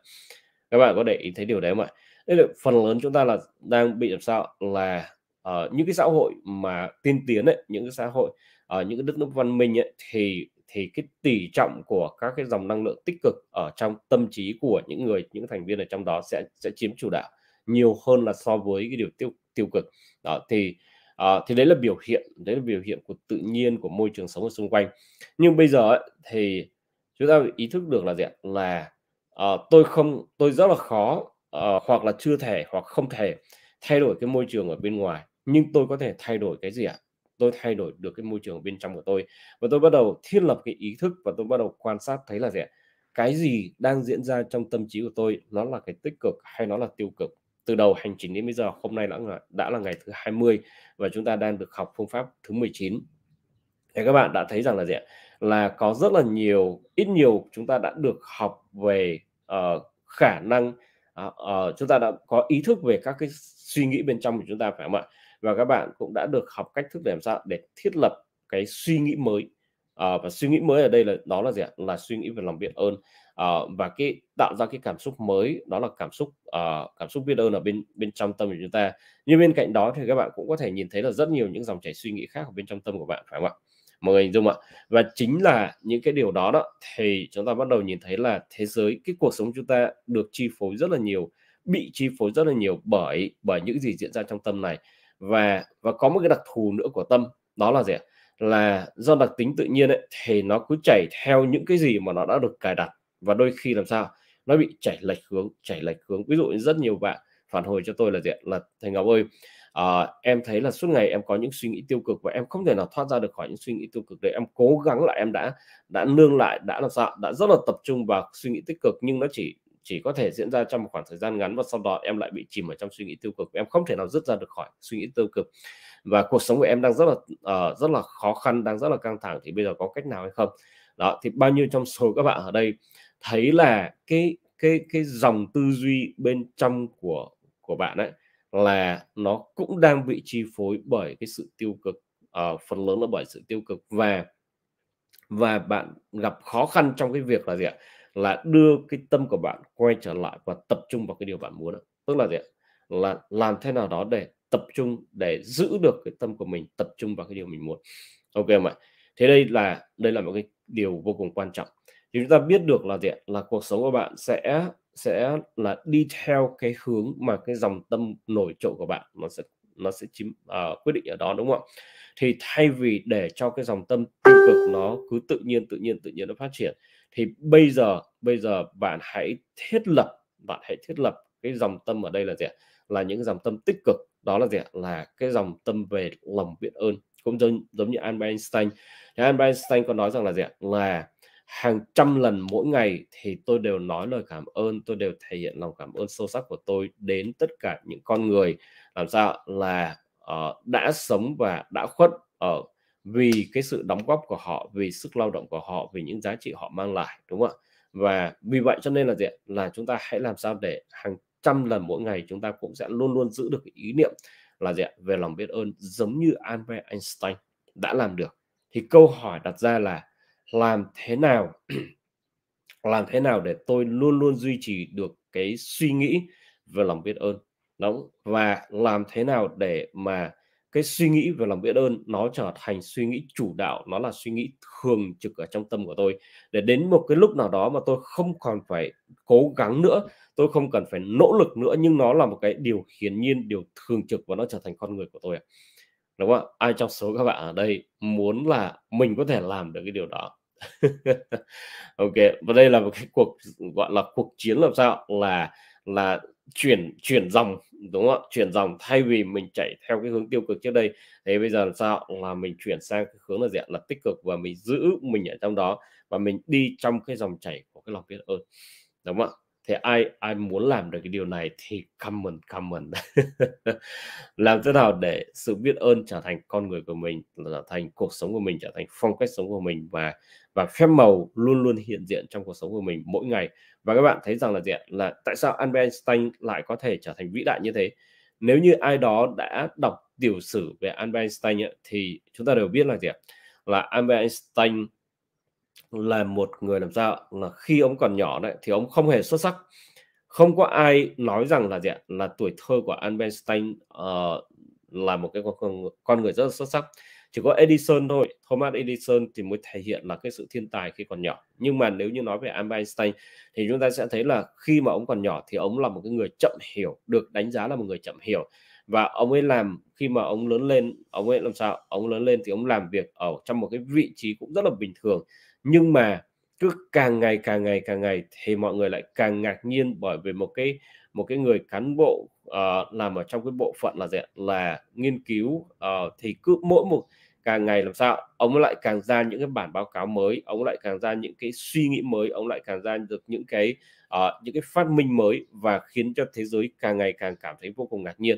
các bạn có để ý thấy điều đấy không ạ đây là phần lớn chúng ta là đang bị làm sao là uh, những cái xã hội mà tiên tiến ấy những cái xã hội ở uh, những cái đất nước văn minh ấy, thì thì cái tỷ trọng của các cái dòng năng lượng tích cực ở trong tâm trí của những người những thành viên ở trong đó sẽ sẽ chiếm chủ đạo nhiều hơn là so với cái điều tiêu tiêu cực đó thì à, thì đấy là biểu hiện đấy là biểu hiện của tự nhiên của môi trường sống ở xung quanh nhưng bây giờ ấy, thì chúng ta ý thức được là gì ạ là à, tôi không tôi rất là khó à, hoặc là chưa thể hoặc không thể thay đổi cái môi trường ở bên ngoài nhưng tôi có thể thay đổi cái gì ạ tôi thay đổi được cái môi trường bên trong của tôi và tôi bắt đầu thiết lập cái ý thức và tôi bắt đầu quan sát thấy là gì cái gì đang diễn ra trong tâm trí của tôi nó là cái tích cực hay nó là tiêu cực từ đầu hành trình đến bây giờ hôm nay đã là, đã là ngày thứ 20 và chúng ta đang được học phương pháp thứ 19 thì các bạn đã thấy rằng là gì ạ là có rất là nhiều ít nhiều chúng ta đã được học về uh, khả năng uh, uh, chúng ta đã có ý thức về các cái suy nghĩ bên trong của chúng ta phải không ạ và các bạn cũng đã được học cách thức để làm sao để thiết lập cái suy nghĩ mới à, và suy nghĩ mới ở đây là đó là gì ạ là suy nghĩ về lòng biết ơn à, và cái tạo ra cái cảm xúc mới đó là cảm xúc à, cảm xúc biết ơn ở bên bên trong tâm của chúng ta nhưng bên cạnh đó thì các bạn cũng có thể nhìn thấy là rất nhiều những dòng chảy suy nghĩ khác ở bên trong tâm của bạn phải không ạ mọi người hình dung ạ và chính là những cái điều đó đó thì chúng ta bắt đầu nhìn thấy là thế giới cái cuộc sống chúng ta được chi phối rất là nhiều bị chi phối rất là nhiều bởi bởi những gì diễn ra trong tâm này và và có một cái đặc thù nữa của tâm đó là gì là do đặc tính tự nhiên ấy, thì nó cứ chảy theo những cái gì mà nó đã được cài đặt và đôi khi làm sao nó bị chảy lệch hướng chảy lệch hướng ví dụ như rất nhiều bạn phản hồi cho tôi là gì là thầy ngọc ơi à, em thấy là suốt ngày em có những suy nghĩ tiêu cực và em không thể nào thoát ra được khỏi những suy nghĩ tiêu cực đấy em cố gắng là em đã đã nương lại đã làm sao đã rất là tập trung vào suy nghĩ tích cực nhưng nó chỉ chỉ có thể diễn ra trong một khoảng thời gian ngắn và sau đó em lại bị chìm ở trong suy nghĩ tiêu cực em không thể nào dứt ra được khỏi suy nghĩ tiêu cực và cuộc sống của em đang rất là uh, rất là khó khăn đang rất là căng thẳng thì bây giờ có cách nào hay không đó thì bao nhiêu trong số các bạn ở đây thấy là cái cái cái dòng tư duy bên trong của của bạn ấy là nó cũng đang bị chi phối bởi cái sự tiêu cực uh, phần lớn là bởi sự tiêu cực và và bạn gặp khó khăn trong cái việc là gì ạ là đưa cái tâm của bạn quay trở lại và tập trung vào cái điều bạn muốn tức là gì ạ là làm thế nào đó để tập trung để giữ được cái tâm của mình tập trung vào cái điều mình muốn ok không ạ thế đây là đây là một cái điều vô cùng quan trọng thì chúng ta biết được là gì ạ? là cuộc sống của bạn sẽ sẽ là đi theo cái hướng mà cái dòng tâm nổi trội của bạn nó sẽ nó sẽ chiếm uh, quyết định ở đó đúng không ạ thì thay vì để cho cái dòng tâm tiêu cực nó cứ tự nhiên tự nhiên tự nhiên nó phát triển thì bây giờ bây giờ bạn hãy thiết lập bạn hãy thiết lập cái dòng tâm ở đây là gì ạ là những dòng tâm tích cực đó là gì ạ là cái dòng tâm về lòng biết ơn cũng giống giống như Albert Einstein thì Albert Einstein có nói rằng là gì ạ là hàng trăm lần mỗi ngày thì tôi đều nói lời cảm ơn tôi đều thể hiện lòng cảm ơn sâu sắc của tôi đến tất cả những con người làm sao là uh, đã sống và đã khuất ở uh, vì cái sự đóng góp của họ vì sức lao động của họ vì những giá trị họ mang lại đúng không ạ và vì vậy cho nên là gì là chúng ta hãy làm sao để hàng trăm lần mỗi ngày chúng ta cũng sẽ luôn luôn giữ được ý niệm là gì về lòng biết ơn giống như Albert Einstein đã làm được thì câu hỏi đặt ra là làm thế nào làm thế nào để tôi luôn luôn duy trì được cái suy nghĩ về lòng biết ơn đúng và làm thế nào để mà cái suy nghĩ về lòng biết ơn nó trở thành suy nghĩ chủ đạo nó là suy nghĩ thường trực ở trong tâm của tôi để đến một cái lúc nào đó mà tôi không còn phải cố gắng nữa tôi không cần phải nỗ lực nữa nhưng nó là một cái điều hiển nhiên điều thường trực và nó trở thành con người của tôi đúng không ai trong số các bạn ở đây muốn là mình có thể làm được cái điều đó ok và đây là một cái cuộc gọi là cuộc chiến làm sao là là chuyển chuyển dòng đúng không ạ chuyển dòng thay vì mình chạy theo cái hướng tiêu cực trước đây thế bây giờ làm sao là mình chuyển sang cái hướng là diện là tích cực và mình giữ mình ở trong đó và mình đi trong cái dòng chảy của cái lòng biết ơn đúng không ạ thế ai ai muốn làm được cái điều này thì comment comment làm thế nào để sự biết ơn trở thành con người của mình trở thành cuộc sống của mình trở thành phong cách sống của mình và và phép màu luôn luôn hiện diện trong cuộc sống của mình mỗi ngày và các bạn thấy rằng là gì ạ là tại sao Albert Einstein lại có thể trở thành vĩ đại như thế nếu như ai đó đã đọc tiểu sử về Albert Einstein ấy, thì chúng ta đều biết là gì ạ là Albert Einstein là một người làm sao là khi ông còn nhỏ đấy thì ông không hề xuất sắc không có ai nói rằng là gì ạ là tuổi thơ của Albert Einstein uh, là một cái con, con người rất là xuất sắc chỉ có Edison thôi Thomas Edison thì mới thể hiện là cái sự thiên tài khi còn nhỏ nhưng mà nếu như nói về Albert Einstein thì chúng ta sẽ thấy là khi mà ông còn nhỏ thì ông là một cái người chậm hiểu được đánh giá là một người chậm hiểu và ông ấy làm khi mà ông lớn lên ông ấy làm sao ông lớn lên thì ông làm việc ở trong một cái vị trí cũng rất là bình thường nhưng mà cứ càng ngày càng ngày càng ngày thì mọi người lại càng ngạc nhiên bởi vì một cái một cái người cán bộ uh, làm ở trong cái bộ phận là gì là nghiên cứu uh, thì cứ mỗi một càng ngày làm sao ông lại càng ra những cái bản báo cáo mới ông lại càng ra những cái suy nghĩ mới ông lại càng ra được những cái uh, những cái phát minh mới và khiến cho thế giới càng ngày càng cảm thấy vô cùng ngạc nhiên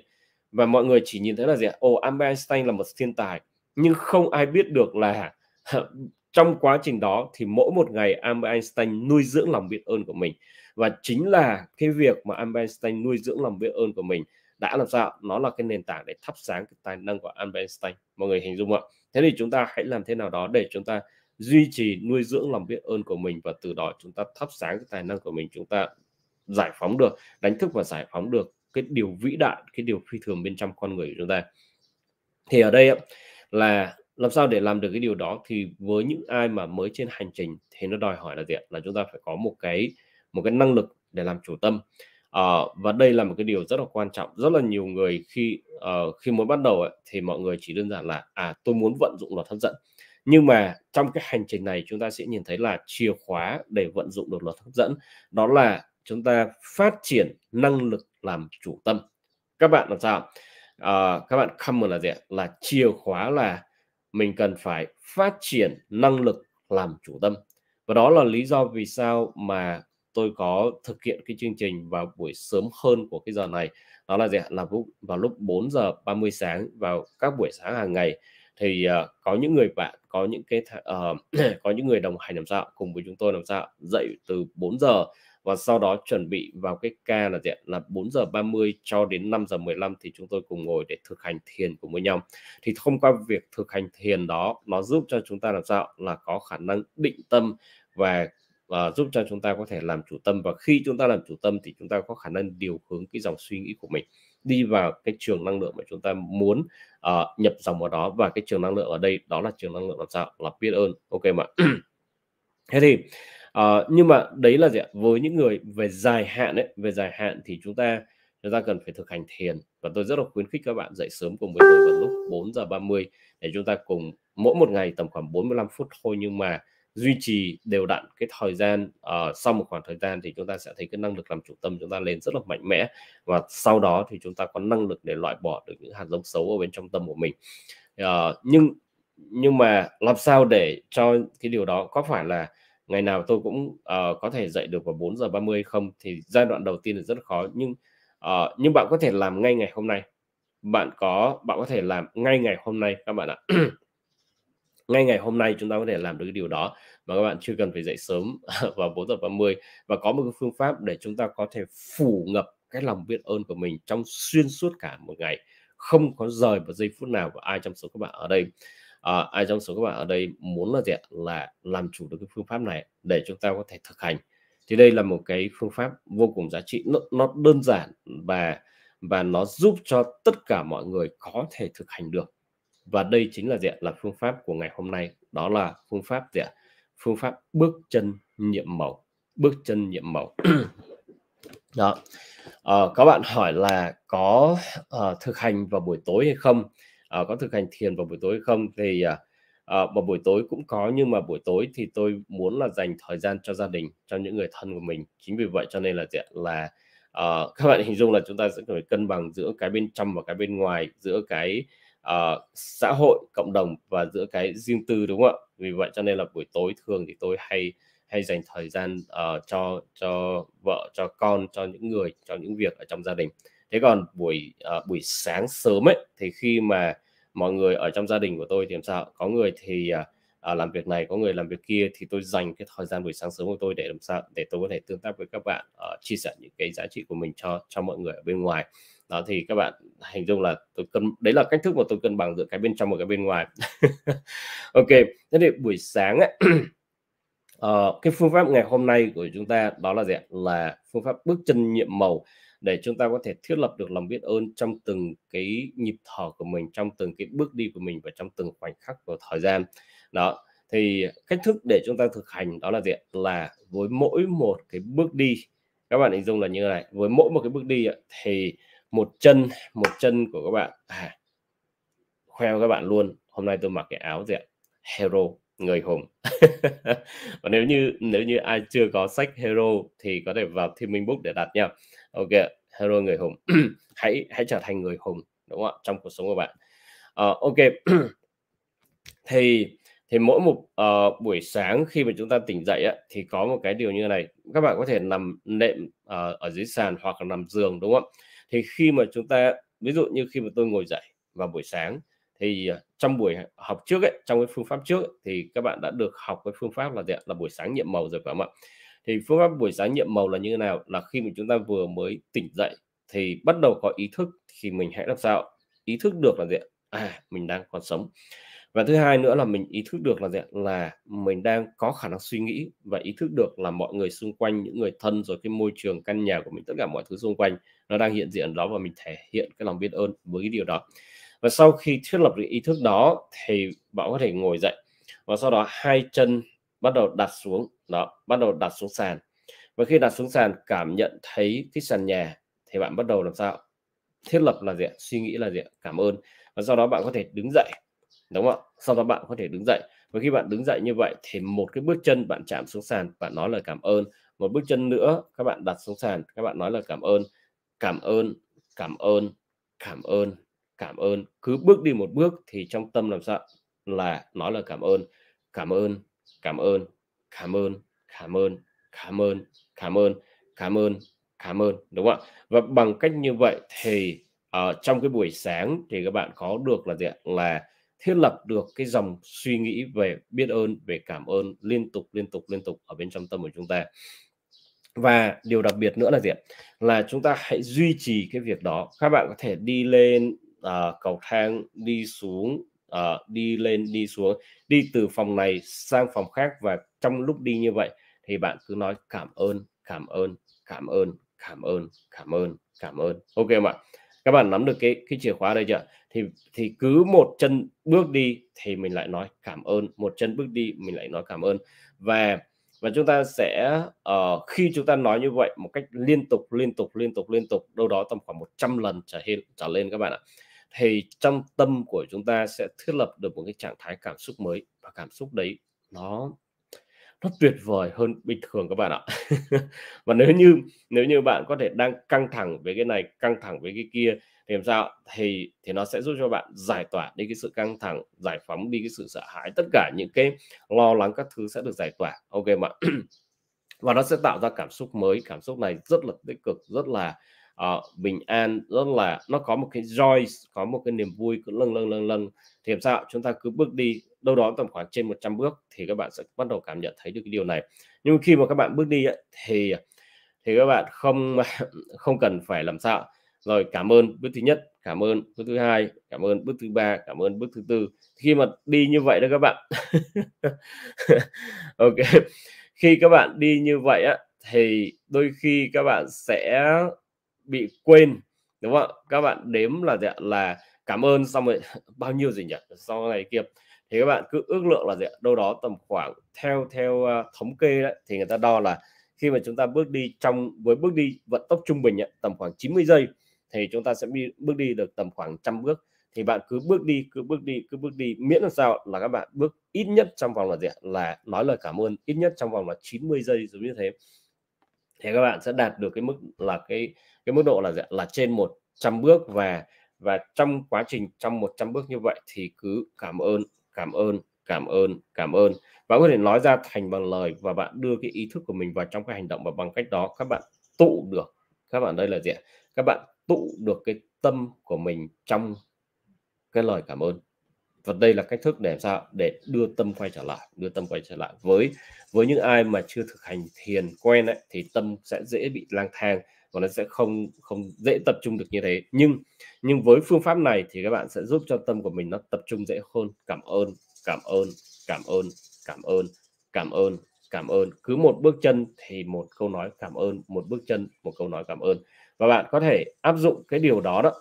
và mọi người chỉ nhìn thấy là gì ồ oh, Albert Einstein là một thiên tài nhưng không ai biết được là trong quá trình đó thì mỗi một ngày Albert Einstein nuôi dưỡng lòng biết ơn của mình và chính là cái việc mà Albert Einstein nuôi dưỡng lòng biết ơn của mình đã làm sao nó là cái nền tảng để thắp sáng cái tài năng của Albert Einstein mọi người hình dung không ạ thế thì chúng ta hãy làm thế nào đó để chúng ta duy trì nuôi dưỡng lòng biết ơn của mình và từ đó chúng ta thắp sáng cái tài năng của mình chúng ta giải phóng được đánh thức và giải phóng được cái điều vĩ đại cái điều phi thường bên trong con người của chúng ta thì ở đây là làm sao để làm được cái điều đó thì với những ai mà mới trên hành trình thì nó đòi hỏi là gì ạ là chúng ta phải có một cái một cái năng lực để làm chủ tâm à, và đây là một cái điều rất là quan trọng rất là nhiều người khi uh, khi mới bắt đầu ấy, thì mọi người chỉ đơn giản là à tôi muốn vận dụng luật hấp dẫn nhưng mà trong cái hành trình này chúng ta sẽ nhìn thấy là chìa khóa để vận dụng được luật hấp dẫn đó là chúng ta phát triển năng lực làm chủ tâm các bạn làm sao à, các bạn comment là gì ạ là chìa khóa là mình cần phải phát triển năng lực làm chủ tâm và đó là lý do vì sao mà tôi có thực hiện cái chương trình vào buổi sớm hơn của cái giờ này đó là gì là vào lúc 4 giờ 30 sáng vào các buổi sáng hàng ngày thì uh, có những người bạn có những cái th- uh, có những người đồng hành làm sao cùng với chúng tôi làm sao dậy từ 4 giờ và sau đó chuẩn bị vào cái ca là gì là 4 giờ 30 cho đến 5 giờ 15 thì chúng tôi cùng ngồi để thực hành thiền cùng với nhau thì thông qua việc thực hành thiền đó nó giúp cho chúng ta làm sao là có khả năng định tâm và và ờ, giúp cho chúng ta có thể làm chủ tâm và khi chúng ta làm chủ tâm thì chúng ta có khả năng điều hướng cái dòng suy nghĩ của mình đi vào cái trường năng lượng mà chúng ta muốn uh, nhập dòng vào đó và cái trường năng lượng ở đây đó là trường năng lượng làm sao là biết ơn ok mà thế thì à, nhưng mà đấy là gì ạ với những người về dài hạn ấy về dài hạn thì chúng ta chúng ta cần phải thực hành thiền và tôi rất là khuyến khích các bạn dậy sớm cùng với tôi vào lúc 4 giờ 30 để chúng ta cùng mỗi một ngày tầm khoảng 45 phút thôi nhưng mà duy trì đều đặn cái thời gian uh, sau một khoảng thời gian thì chúng ta sẽ thấy cái năng lực làm chủ tâm chúng ta lên rất là mạnh mẽ và sau đó thì chúng ta có năng lực để loại bỏ được những hạt giống xấu ở bên trong tâm của mình uh, nhưng nhưng mà làm sao để cho cái điều đó có phải là ngày nào tôi cũng uh, có thể dậy được vào 4 giờ 30 không thì giai đoạn đầu tiên là rất khó nhưng uh, nhưng bạn có thể làm ngay ngày hôm nay bạn có bạn có thể làm ngay ngày hôm nay các bạn ạ ngay ngày hôm nay chúng ta có thể làm được cái điều đó mà các bạn chưa cần phải dậy sớm vào 4 giờ 30 và có một cái phương pháp để chúng ta có thể phủ ngập cái lòng biết ơn của mình trong xuyên suốt cả một ngày không có rời vào giây phút nào của ai trong số các bạn ở đây à, ai trong số các bạn ở đây muốn là gì ạ? là làm chủ được cái phương pháp này để chúng ta có thể thực hành thì đây là một cái phương pháp vô cùng giá trị nó, nó đơn giản và và nó giúp cho tất cả mọi người có thể thực hành được và đây chính là gì là phương pháp của ngày hôm nay đó là phương pháp gì ạ? phương pháp bước chân nhiệm màu bước chân nhiệm màu đó à, ờ, các bạn hỏi là có uh, thực hành vào buổi tối hay không uh, có thực hành thiền vào buổi tối không thì uh, à, vào ờ, buổi tối cũng có nhưng mà buổi tối thì tôi muốn là dành thời gian cho gia đình cho những người thân của mình chính vì vậy cho nên là là uh, các bạn hình dung là chúng ta sẽ phải cân bằng giữa cái bên trong và cái bên ngoài giữa cái uh, xã hội cộng đồng và giữa cái riêng tư đúng không ạ vì vậy cho nên là buổi tối thường thì tôi hay hay dành thời gian uh, cho cho vợ cho con cho những người cho những việc ở trong gia đình thế còn buổi uh, buổi sáng sớm ấy thì khi mà mọi người ở trong gia đình của tôi thì làm sao có người thì uh, làm việc này có người làm việc kia thì tôi dành cái thời gian buổi sáng sớm của tôi để làm sao để tôi có thể tương tác với các bạn uh, chia sẻ những cái giá trị của mình cho cho mọi người ở bên ngoài đó thì các bạn hình dung là tôi cân đấy là cách thức mà tôi cân bằng giữa cái bên trong và cái bên ngoài ok thế thì buổi sáng ấy, uh, cái phương pháp ngày hôm nay của chúng ta đó là gì là phương pháp bước chân nhiệm màu để chúng ta có thể thiết lập được lòng biết ơn trong từng cái nhịp thở của mình trong từng cái bước đi của mình và trong từng khoảnh khắc của thời gian đó thì cách thức để chúng ta thực hành đó là gì là với mỗi một cái bước đi các bạn hình dung là như này với mỗi một cái bước đi thì một chân một chân của các bạn à, khoe các bạn luôn hôm nay tôi mặc cái áo gì ạ hero người hùng và nếu như nếu như ai chưa có sách hero thì có thể vào thiên minh book để đặt nha ok hello người hùng hãy hãy trở thành người hùng đúng không ạ trong cuộc sống của bạn uh, ok thì thì mỗi một uh, buổi sáng khi mà chúng ta tỉnh dậy á, thì có một cái điều như này các bạn có thể nằm nệm uh, ở dưới sàn hoặc là nằm giường đúng không thì khi mà chúng ta ví dụ như khi mà tôi ngồi dậy vào buổi sáng thì trong buổi học trước ấy, trong cái phương pháp trước ấy, thì các bạn đã được học cái phương pháp là gì? là buổi sáng nhiệm màu rồi phải không ạ thì phương pháp buổi sáng nhiệm màu là như thế nào là khi mà chúng ta vừa mới tỉnh dậy thì bắt đầu có ý thức thì mình hãy làm sao ý thức được là gì à mình đang còn sống và thứ hai nữa là mình ý thức được là gì là mình đang có khả năng suy nghĩ và ý thức được là mọi người xung quanh những người thân rồi cái môi trường căn nhà của mình tất cả mọi thứ xung quanh nó đang hiện diện đó và mình thể hiện cái lòng biết ơn với cái điều đó và sau khi thiết lập được ý thức đó thì bạn có thể ngồi dậy và sau đó hai chân bắt đầu đặt xuống đó bắt đầu đặt xuống sàn và khi đặt xuống sàn cảm nhận thấy cái sàn nhà thì bạn bắt đầu làm sao thiết lập là gì suy nghĩ là gì cảm ơn và sau đó bạn có thể đứng dậy đúng không ạ sau đó bạn có thể đứng dậy và khi bạn đứng dậy như vậy thì một cái bước chân bạn chạm xuống sàn bạn nói lời cảm ơn một bước chân nữa các bạn đặt xuống sàn các bạn nói là cảm ơn cảm ơn cảm ơn cảm ơn cảm ơn cứ bước đi một bước thì trong tâm làm sao là nói lời cảm ơn cảm ơn cảm ơn cảm ơn cảm ơn cảm ơn cảm ơn cảm ơn cảm ơn đúng không ạ và bằng cách như vậy thì uh, trong cái buổi sáng thì các bạn có được là gì ạ là thiết lập được cái dòng suy nghĩ về biết ơn về cảm ơn liên tục liên tục liên tục ở bên trong tâm của chúng ta và điều đặc biệt nữa là gì là chúng ta hãy duy trì cái việc đó các bạn có thể đi lên uh, cầu thang đi xuống uh, đi lên đi xuống đi từ phòng này sang phòng khác và trong lúc đi như vậy thì bạn cứ nói cảm ơn cảm ơn cảm ơn cảm ơn cảm ơn cảm ơn ok không ạ các bạn nắm được cái cái chìa khóa đây chưa thì thì cứ một chân bước đi thì mình lại nói cảm ơn một chân bước đi mình lại nói cảm ơn và và chúng ta sẽ uh, khi chúng ta nói như vậy một cách liên tục liên tục liên tục liên tục đâu đó tầm khoảng 100 lần trở lên trở lên các bạn ạ thì trong tâm của chúng ta sẽ thiết lập được một cái trạng thái cảm xúc mới và cảm xúc đấy nó nó tuyệt vời hơn bình thường các bạn ạ và nếu như nếu như bạn có thể đang căng thẳng về cái này căng thẳng với cái kia thì làm sao thì thì nó sẽ giúp cho bạn giải tỏa đi cái sự căng thẳng giải phóng đi cái sự sợ hãi tất cả những cái lo lắng các thứ sẽ được giải tỏa ok mà và nó sẽ tạo ra cảm xúc mới cảm xúc này rất là tích cực rất là uh, bình an rất là nó có một cái joy có một cái niềm vui cứ lâng lâng lâng lâng thì làm sao chúng ta cứ bước đi đâu đó tầm khoảng trên 100 bước thì các bạn sẽ bắt đầu cảm nhận thấy được cái điều này nhưng khi mà các bạn bước đi ấy, thì thì các bạn không không cần phải làm sao rồi cảm ơn bước thứ nhất cảm ơn bước thứ hai cảm ơn bước thứ ba cảm ơn bước thứ tư khi mà đi như vậy đó các bạn ok khi các bạn đi như vậy á thì đôi khi các bạn sẽ bị quên đúng không ạ các bạn đếm là gì ạ? là cảm ơn xong rồi bao nhiêu gì nhỉ sau ngày kia thì các bạn cứ ước lượng là gì ạ? đâu đó tầm khoảng theo theo uh, thống kê đấy, thì người ta đo là khi mà chúng ta bước đi trong với bước đi vận tốc trung bình ấy, tầm khoảng 90 giây thì chúng ta sẽ đi bước đi được tầm khoảng trăm bước thì bạn cứ bước đi cứ bước đi cứ bước đi miễn là sao là các bạn bước ít nhất trong vòng là gì là nói lời cảm ơn ít nhất trong vòng là 90 giây giống như thế thì các bạn sẽ đạt được cái mức là cái cái mức độ là dạ, là trên 100 bước và và trong quá trình trong 100 bước như vậy thì cứ cảm ơn cảm ơn cảm ơn cảm ơn và có thể nói ra thành bằng lời và bạn đưa cái ý thức của mình vào trong cái hành động và bằng cách đó các bạn tụ được các bạn đây là gì ạ các bạn tụ được cái tâm của mình trong cái lời cảm ơn và đây là cách thức để sao để đưa tâm quay trở lại đưa tâm quay trở lại với với những ai mà chưa thực hành thiền quen ấy, thì tâm sẽ dễ bị lang thang và nó sẽ không không dễ tập trung được như thế nhưng nhưng với phương pháp này thì các bạn sẽ giúp cho tâm của mình nó tập trung dễ hơn cảm ơn cảm ơn cảm ơn cảm ơn cảm ơn cảm ơn cứ một bước chân thì một câu nói cảm ơn một bước chân một câu nói cảm ơn và bạn có thể áp dụng cái điều đó đó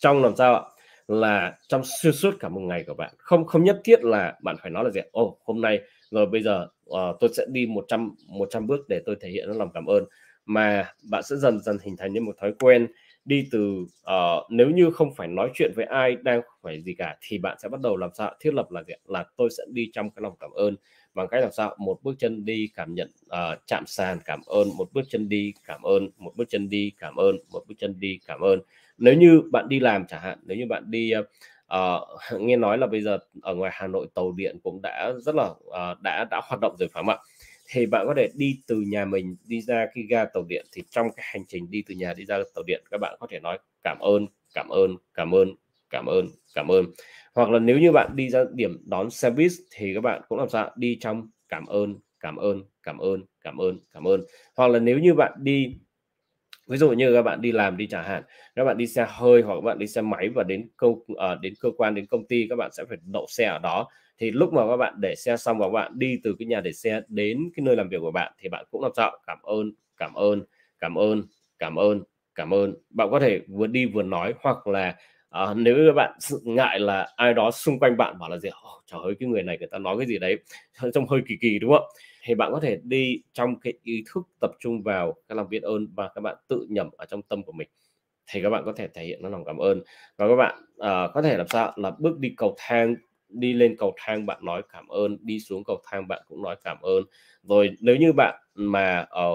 trong làm sao ạ là trong xuyên suốt cả một ngày của bạn không không nhất thiết là bạn phải nói là gì ô hôm nay rồi bây giờ uh, tôi sẽ đi 100 100 bước để tôi thể hiện nó lòng cảm ơn mà bạn sẽ dần dần hình thành nên một thói quen đi từ uh, nếu như không phải nói chuyện với ai đang phải gì cả thì bạn sẽ bắt đầu làm sao thiết lập là là tôi sẽ đi trong cái lòng cảm ơn bằng cách làm sao một bước chân đi cảm nhận uh, chạm sàn cảm ơn một bước chân đi cảm ơn một bước chân đi cảm ơn một bước chân đi cảm ơn nếu như bạn đi làm chẳng hạn nếu như bạn đi uh, nghe nói là bây giờ ở ngoài Hà Nội tàu điện cũng đã rất là uh, đã đã hoạt động rồi phải không ạ thì bạn có thể đi từ nhà mình đi ra khi ga tàu điện thì trong cái hành trình đi từ nhà đi ra tàu điện các bạn có thể nói cảm ơn cảm ơn cảm ơn cảm ơn cảm ơn hoặc là nếu như bạn đi ra điểm đón xe buýt thì các bạn cũng làm sao đi trong cảm ơn cảm ơn cảm ơn cảm ơn cảm ơn hoặc là nếu như bạn đi ví dụ như các bạn đi làm đi trả hạn các bạn đi xe hơi hoặc các bạn đi xe máy và đến cơ à, ờ, đến cơ quan đến công ty các bạn sẽ phải đậu xe ở đó thì lúc mà các bạn để xe xong và các bạn đi từ cái nhà để xe đến cái nơi làm việc của bạn thì bạn cũng làm sao cảm ơn cảm ơn cảm ơn cảm ơn cảm ơn bạn có thể vừa đi vừa nói hoặc là à, nếu các bạn ngại là ai đó xung quanh bạn bảo là gì oh, trời ơi cái người này người ta nói cái gì đấy trông hơi kỳ kỳ đúng không thì bạn có thể đi trong cái ý thức tập trung vào cái lòng biết ơn và các bạn tự nhẩm ở trong tâm của mình thì các bạn có thể thể hiện nó lòng cảm ơn và các bạn à, có thể làm sao là bước đi cầu thang đi lên cầu thang bạn nói cảm ơn đi xuống cầu thang bạn cũng nói cảm ơn rồi nếu như bạn mà ở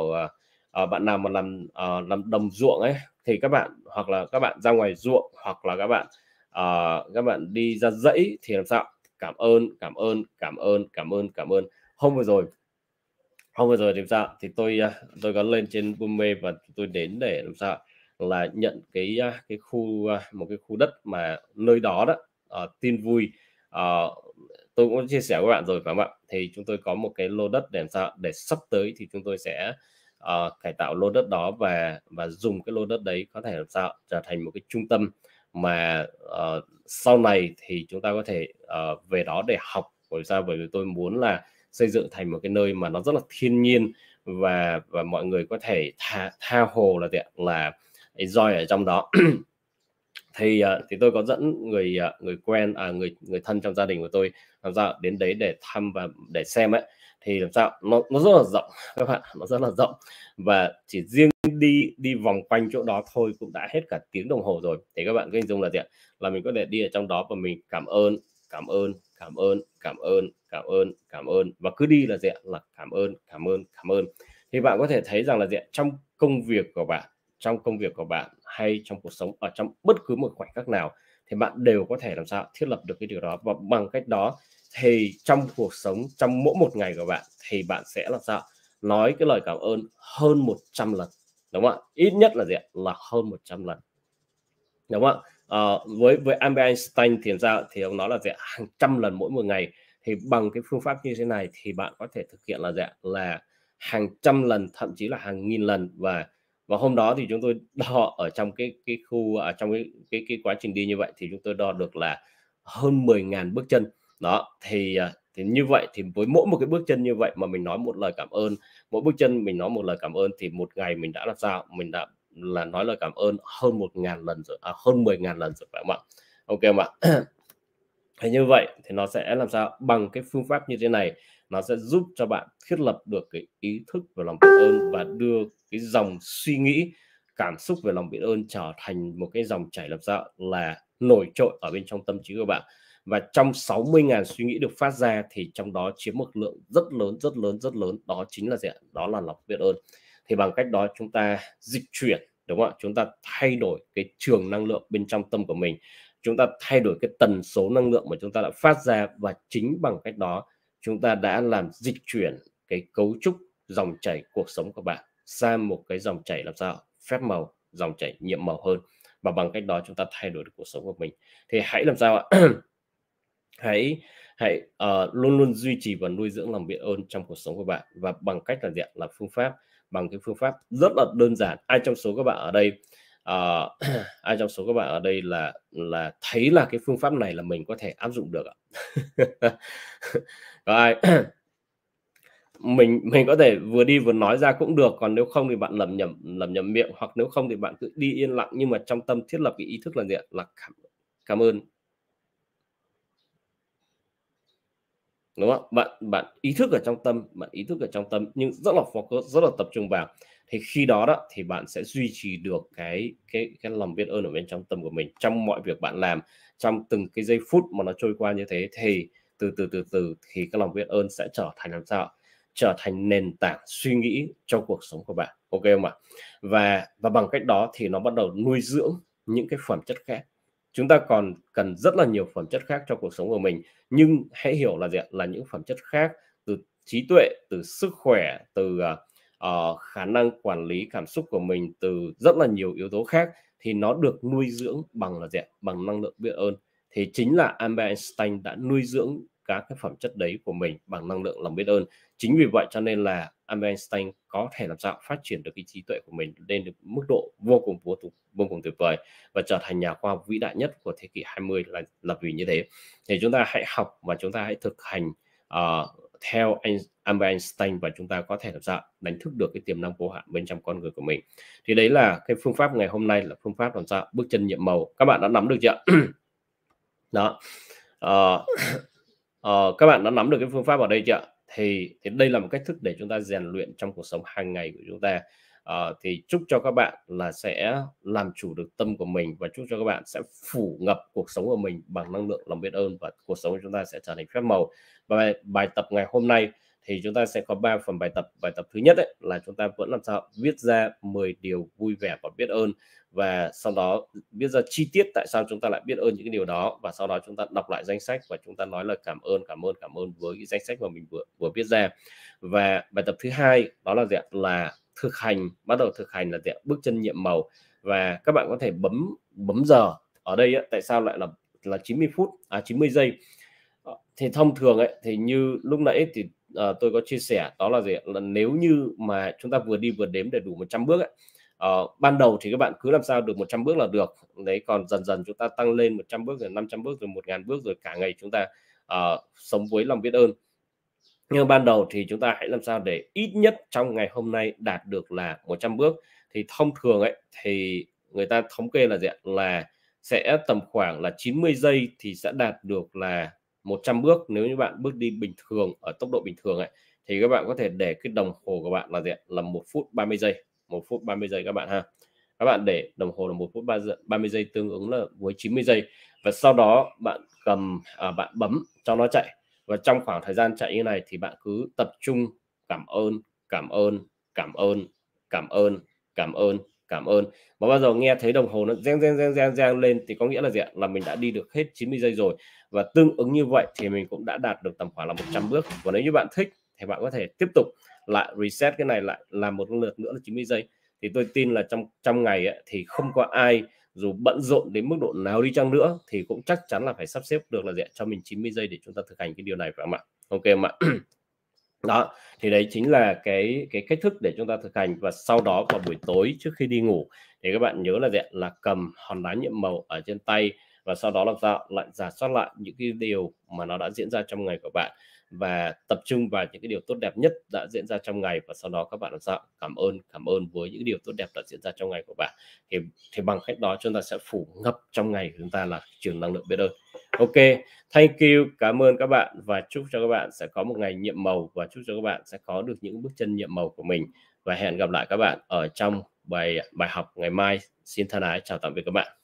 ở ờ, bạn nào mà làm uh, làm đồng ruộng ấy thì các bạn hoặc là các bạn ra ngoài ruộng hoặc là các bạn uh, các bạn đi ra dãy thì làm sao cảm ơn cảm ơn cảm ơn cảm ơn cảm ơn hôm vừa rồi hôm vừa rồi thì sao thì tôi tôi có lên trên Bume và tôi đến để làm sao là nhận cái cái khu một cái khu đất mà nơi đó đó uh, tin vui Ờ, tôi cũng chia sẻ với bạn rồi phải bạn thì chúng tôi có một cái lô đất để làm sao để sắp tới thì chúng tôi sẽ uh, cải tạo lô đất đó và và dùng cái lô đất đấy có thể làm sao trở thành một cái trung tâm mà uh, sau này thì chúng ta có thể uh, về đó để học bởi sao bởi vì tôi muốn là xây dựng thành một cái nơi mà nó rất là thiên nhiên và và mọi người có thể tha, tha hồ là tiện là enjoy ở trong đó thì ờ, thì tôi có dẫn người ờ, người quen à người người thân trong gia đình của tôi làm sao đến đấy để thăm và để xem ấy thì làm sao nó nó rất là rộng các bạn nó rất là rộng và chỉ riêng đi đi vòng quanh chỗ đó thôi cũng đã hết cả tiếng đồng hồ rồi thì các bạn cứ hình dung là gì ạ là mình có thể đi ở trong đó và mình cảm ơn cảm ơn cảm ơn cảm ơn cảm ơn cảm ơn và cứ đi là gì ạ là cảm ơn cảm ơn cảm ơn thì bạn có thể thấy rằng là gì ạ trong công việc của bạn trong công việc của bạn hay trong cuộc sống ở trong bất cứ một khoảnh khắc nào thì bạn đều có thể làm sao thiết lập được cái điều đó và bằng cách đó thì trong cuộc sống trong mỗi một ngày của bạn thì bạn sẽ làm sao nói cái lời cảm ơn hơn 100 lần đúng không ạ ít nhất là gì là hơn 100 lần đúng không ạ à, với với Albert Einstein thì ra thì ông nói là gì hàng trăm lần mỗi một ngày thì bằng cái phương pháp như thế này thì bạn có thể thực hiện là gì là hàng trăm lần thậm chí là hàng nghìn lần và và hôm đó thì chúng tôi đo ở trong cái cái khu ở à, trong cái cái, cái quá trình đi như vậy thì chúng tôi đo được là hơn 10.000 bước chân đó thì à, thì như vậy thì với mỗi một cái bước chân như vậy mà mình nói một lời cảm ơn mỗi bước chân mình nói một lời cảm ơn thì một ngày mình đã làm sao mình đã là nói lời cảm ơn hơn một ngàn lần rồi à, hơn 10 ngàn lần rồi phải không ạ ok không ạ thế như vậy thì nó sẽ làm sao bằng cái phương pháp như thế này nó sẽ giúp cho bạn thiết lập được cái ý thức về lòng biết ơn và đưa cái dòng suy nghĩ cảm xúc về lòng biết ơn trở thành một cái dòng chảy lập ra là nổi trội ở bên trong tâm trí của bạn và trong 60.000 suy nghĩ được phát ra thì trong đó chiếm một lượng rất lớn rất lớn rất lớn đó chính là gì ạ đó là lòng biết ơn thì bằng cách đó chúng ta dịch chuyển đúng không ạ chúng ta thay đổi cái trường năng lượng bên trong tâm của mình chúng ta thay đổi cái tần số năng lượng mà chúng ta đã phát ra và chính bằng cách đó chúng ta đã làm dịch chuyển cái cấu trúc dòng chảy cuộc sống của bạn sang một cái dòng chảy làm sao phép màu dòng chảy nhiệm màu hơn và bằng cách đó chúng ta thay đổi được cuộc sống của mình thì hãy làm sao ạ hãy hãy uh, luôn luôn duy trì và nuôi dưỡng lòng biết ơn trong cuộc sống của bạn và bằng cách là diện là phương pháp bằng cái phương pháp rất là đơn giản ai trong số các bạn ở đây Ờ, ai trong số các bạn ở đây là là thấy là cái phương pháp này là mình có thể áp dụng được ạ có ai mình mình có thể vừa đi vừa nói ra cũng được còn nếu không thì bạn lầm nhầm lầm nhầm miệng hoặc nếu không thì bạn cứ đi yên lặng nhưng mà trong tâm thiết lập cái ý thức là gì ạ là cảm cảm ơn đúng không bạn bạn ý thức ở trong tâm bạn ý thức ở trong tâm nhưng rất là focus rất là tập trung vào thì khi đó đó thì bạn sẽ duy trì được cái cái cái lòng biết ơn ở bên trong tâm của mình trong mọi việc bạn làm trong từng cái giây phút mà nó trôi qua như thế thì từ từ từ từ thì cái lòng biết ơn sẽ trở thành làm sao trở thành nền tảng suy nghĩ cho cuộc sống của bạn ok không ạ và và bằng cách đó thì nó bắt đầu nuôi dưỡng những cái phẩm chất khác chúng ta còn cần rất là nhiều phẩm chất khác cho cuộc sống của mình nhưng hãy hiểu là gì là những phẩm chất khác từ trí tuệ từ sức khỏe từ uh, uh, khả năng quản lý cảm xúc của mình từ rất là nhiều yếu tố khác thì nó được nuôi dưỡng bằng là gì bằng năng lượng biết ơn thì chính là Albert Einstein đã nuôi dưỡng các cái phẩm chất đấy của mình bằng năng lượng lòng biết ơn chính vì vậy cho nên là Albert Einstein có thể làm sao phát triển được cái trí tuệ của mình lên được mức độ vô cùng vô cùng vô cùng tuyệt vời và trở thành nhà khoa học vĩ đại nhất của thế kỷ 20 là là vì như thế thì chúng ta hãy học và chúng ta hãy thực hành uh, theo anh Albert Einstein và chúng ta có thể làm sao đánh thức được cái tiềm năng vô hạn bên trong con người của mình thì đấy là cái phương pháp ngày hôm nay là phương pháp làm sao bước chân nhiệm màu các bạn đã nắm được chưa đó uh, uh, các bạn đã nắm được cái phương pháp ở đây chưa thì, thì đây là một cách thức để chúng ta rèn luyện trong cuộc sống hàng ngày của chúng ta uh, thì chúc cho các bạn là sẽ làm chủ được tâm của mình và chúc cho các bạn sẽ phủ ngập cuộc sống của mình bằng năng lượng lòng biết ơn và cuộc sống của chúng ta sẽ trở thành phép màu và bài, bài tập ngày hôm nay thì chúng ta sẽ có 3 phần bài tập bài tập thứ nhất ấy, là chúng ta vẫn làm sao viết ra 10 điều vui vẻ và biết ơn và sau đó viết ra chi tiết tại sao chúng ta lại biết ơn những cái điều đó và sau đó chúng ta đọc lại danh sách và chúng ta nói lời cảm ơn cảm ơn cảm ơn với cái danh sách mà mình vừa vừa viết ra và bài tập thứ hai đó là gì là thực hành bắt đầu thực hành là tiện bước chân nhiệm màu và các bạn có thể bấm bấm giờ ở đây ấy, tại sao lại là là 90 phút à 90 giây ờ, thì thông thường ấy thì như lúc nãy thì à, tôi có chia sẻ đó là gì là nếu như mà chúng ta vừa đi vừa đếm để đủ 100 bước ấy, à, ban đầu thì các bạn cứ làm sao được 100 bước là được đấy còn dần dần chúng ta tăng lên 100 bước rồi 500 bước rồi 1.000 bước rồi cả ngày chúng ta à, sống với lòng biết ơn nhưng ban đầu thì chúng ta hãy làm sao để ít nhất trong ngày hôm nay đạt được là 100 bước thì thông thường ấy thì người ta thống kê là gì là sẽ tầm khoảng là 90 giây thì sẽ đạt được là 100 bước nếu như bạn bước đi bình thường ở tốc độ bình thường ấy thì các bạn có thể để cái đồng hồ của bạn là gì là 1 phút 30 giây 1 phút 30 giây các bạn ha các bạn để đồng hồ là 1 phút 30 giây tương ứng là với 90 giây và sau đó bạn cầm à, bạn bấm cho nó chạy và trong khoảng thời gian chạy như này thì bạn cứ tập trung cảm ơn cảm ơn cảm ơn cảm ơn cảm ơn cảm ơn và bao giờ nghe thấy đồng hồ nó reng reng reng reng reng lên thì có nghĩa là gì ạ là mình đã đi được hết 90 giây rồi và tương ứng như vậy thì mình cũng đã đạt được tầm khoảng là 100 bước và nếu như bạn thích thì bạn có thể tiếp tục lại reset cái này lại làm một lượt nữa là 90 giây thì tôi tin là trong trong ngày ấy, thì không có ai dù bận rộn đến mức độ nào đi chăng nữa thì cũng chắc chắn là phải sắp xếp được là gì cho mình 90 giây để chúng ta thực hành cái điều này phải không ạ ok em ạ đó thì đấy chính là cái cái cách thức để chúng ta thực hành và sau đó vào buổi tối trước khi đi ngủ thì các bạn nhớ là gì là cầm hòn đá nhiệm màu ở trên tay và sau đó làm sao lại giả soát lại những cái điều mà nó đã diễn ra trong ngày của bạn và tập trung vào những cái điều tốt đẹp nhất đã diễn ra trong ngày và sau đó các bạn làm sao cảm ơn cảm ơn với những điều tốt đẹp đã diễn ra trong ngày của bạn thì thì bằng cách đó chúng ta sẽ phủ ngập trong ngày chúng ta là trường năng lượng biết ơn ok thank you cảm ơn các bạn và chúc cho các bạn sẽ có một ngày nhiệm màu và chúc cho các bạn sẽ có được những bước chân nhiệm màu của mình và hẹn gặp lại các bạn ở trong bài bài học ngày mai xin thân ái chào tạm biệt các bạn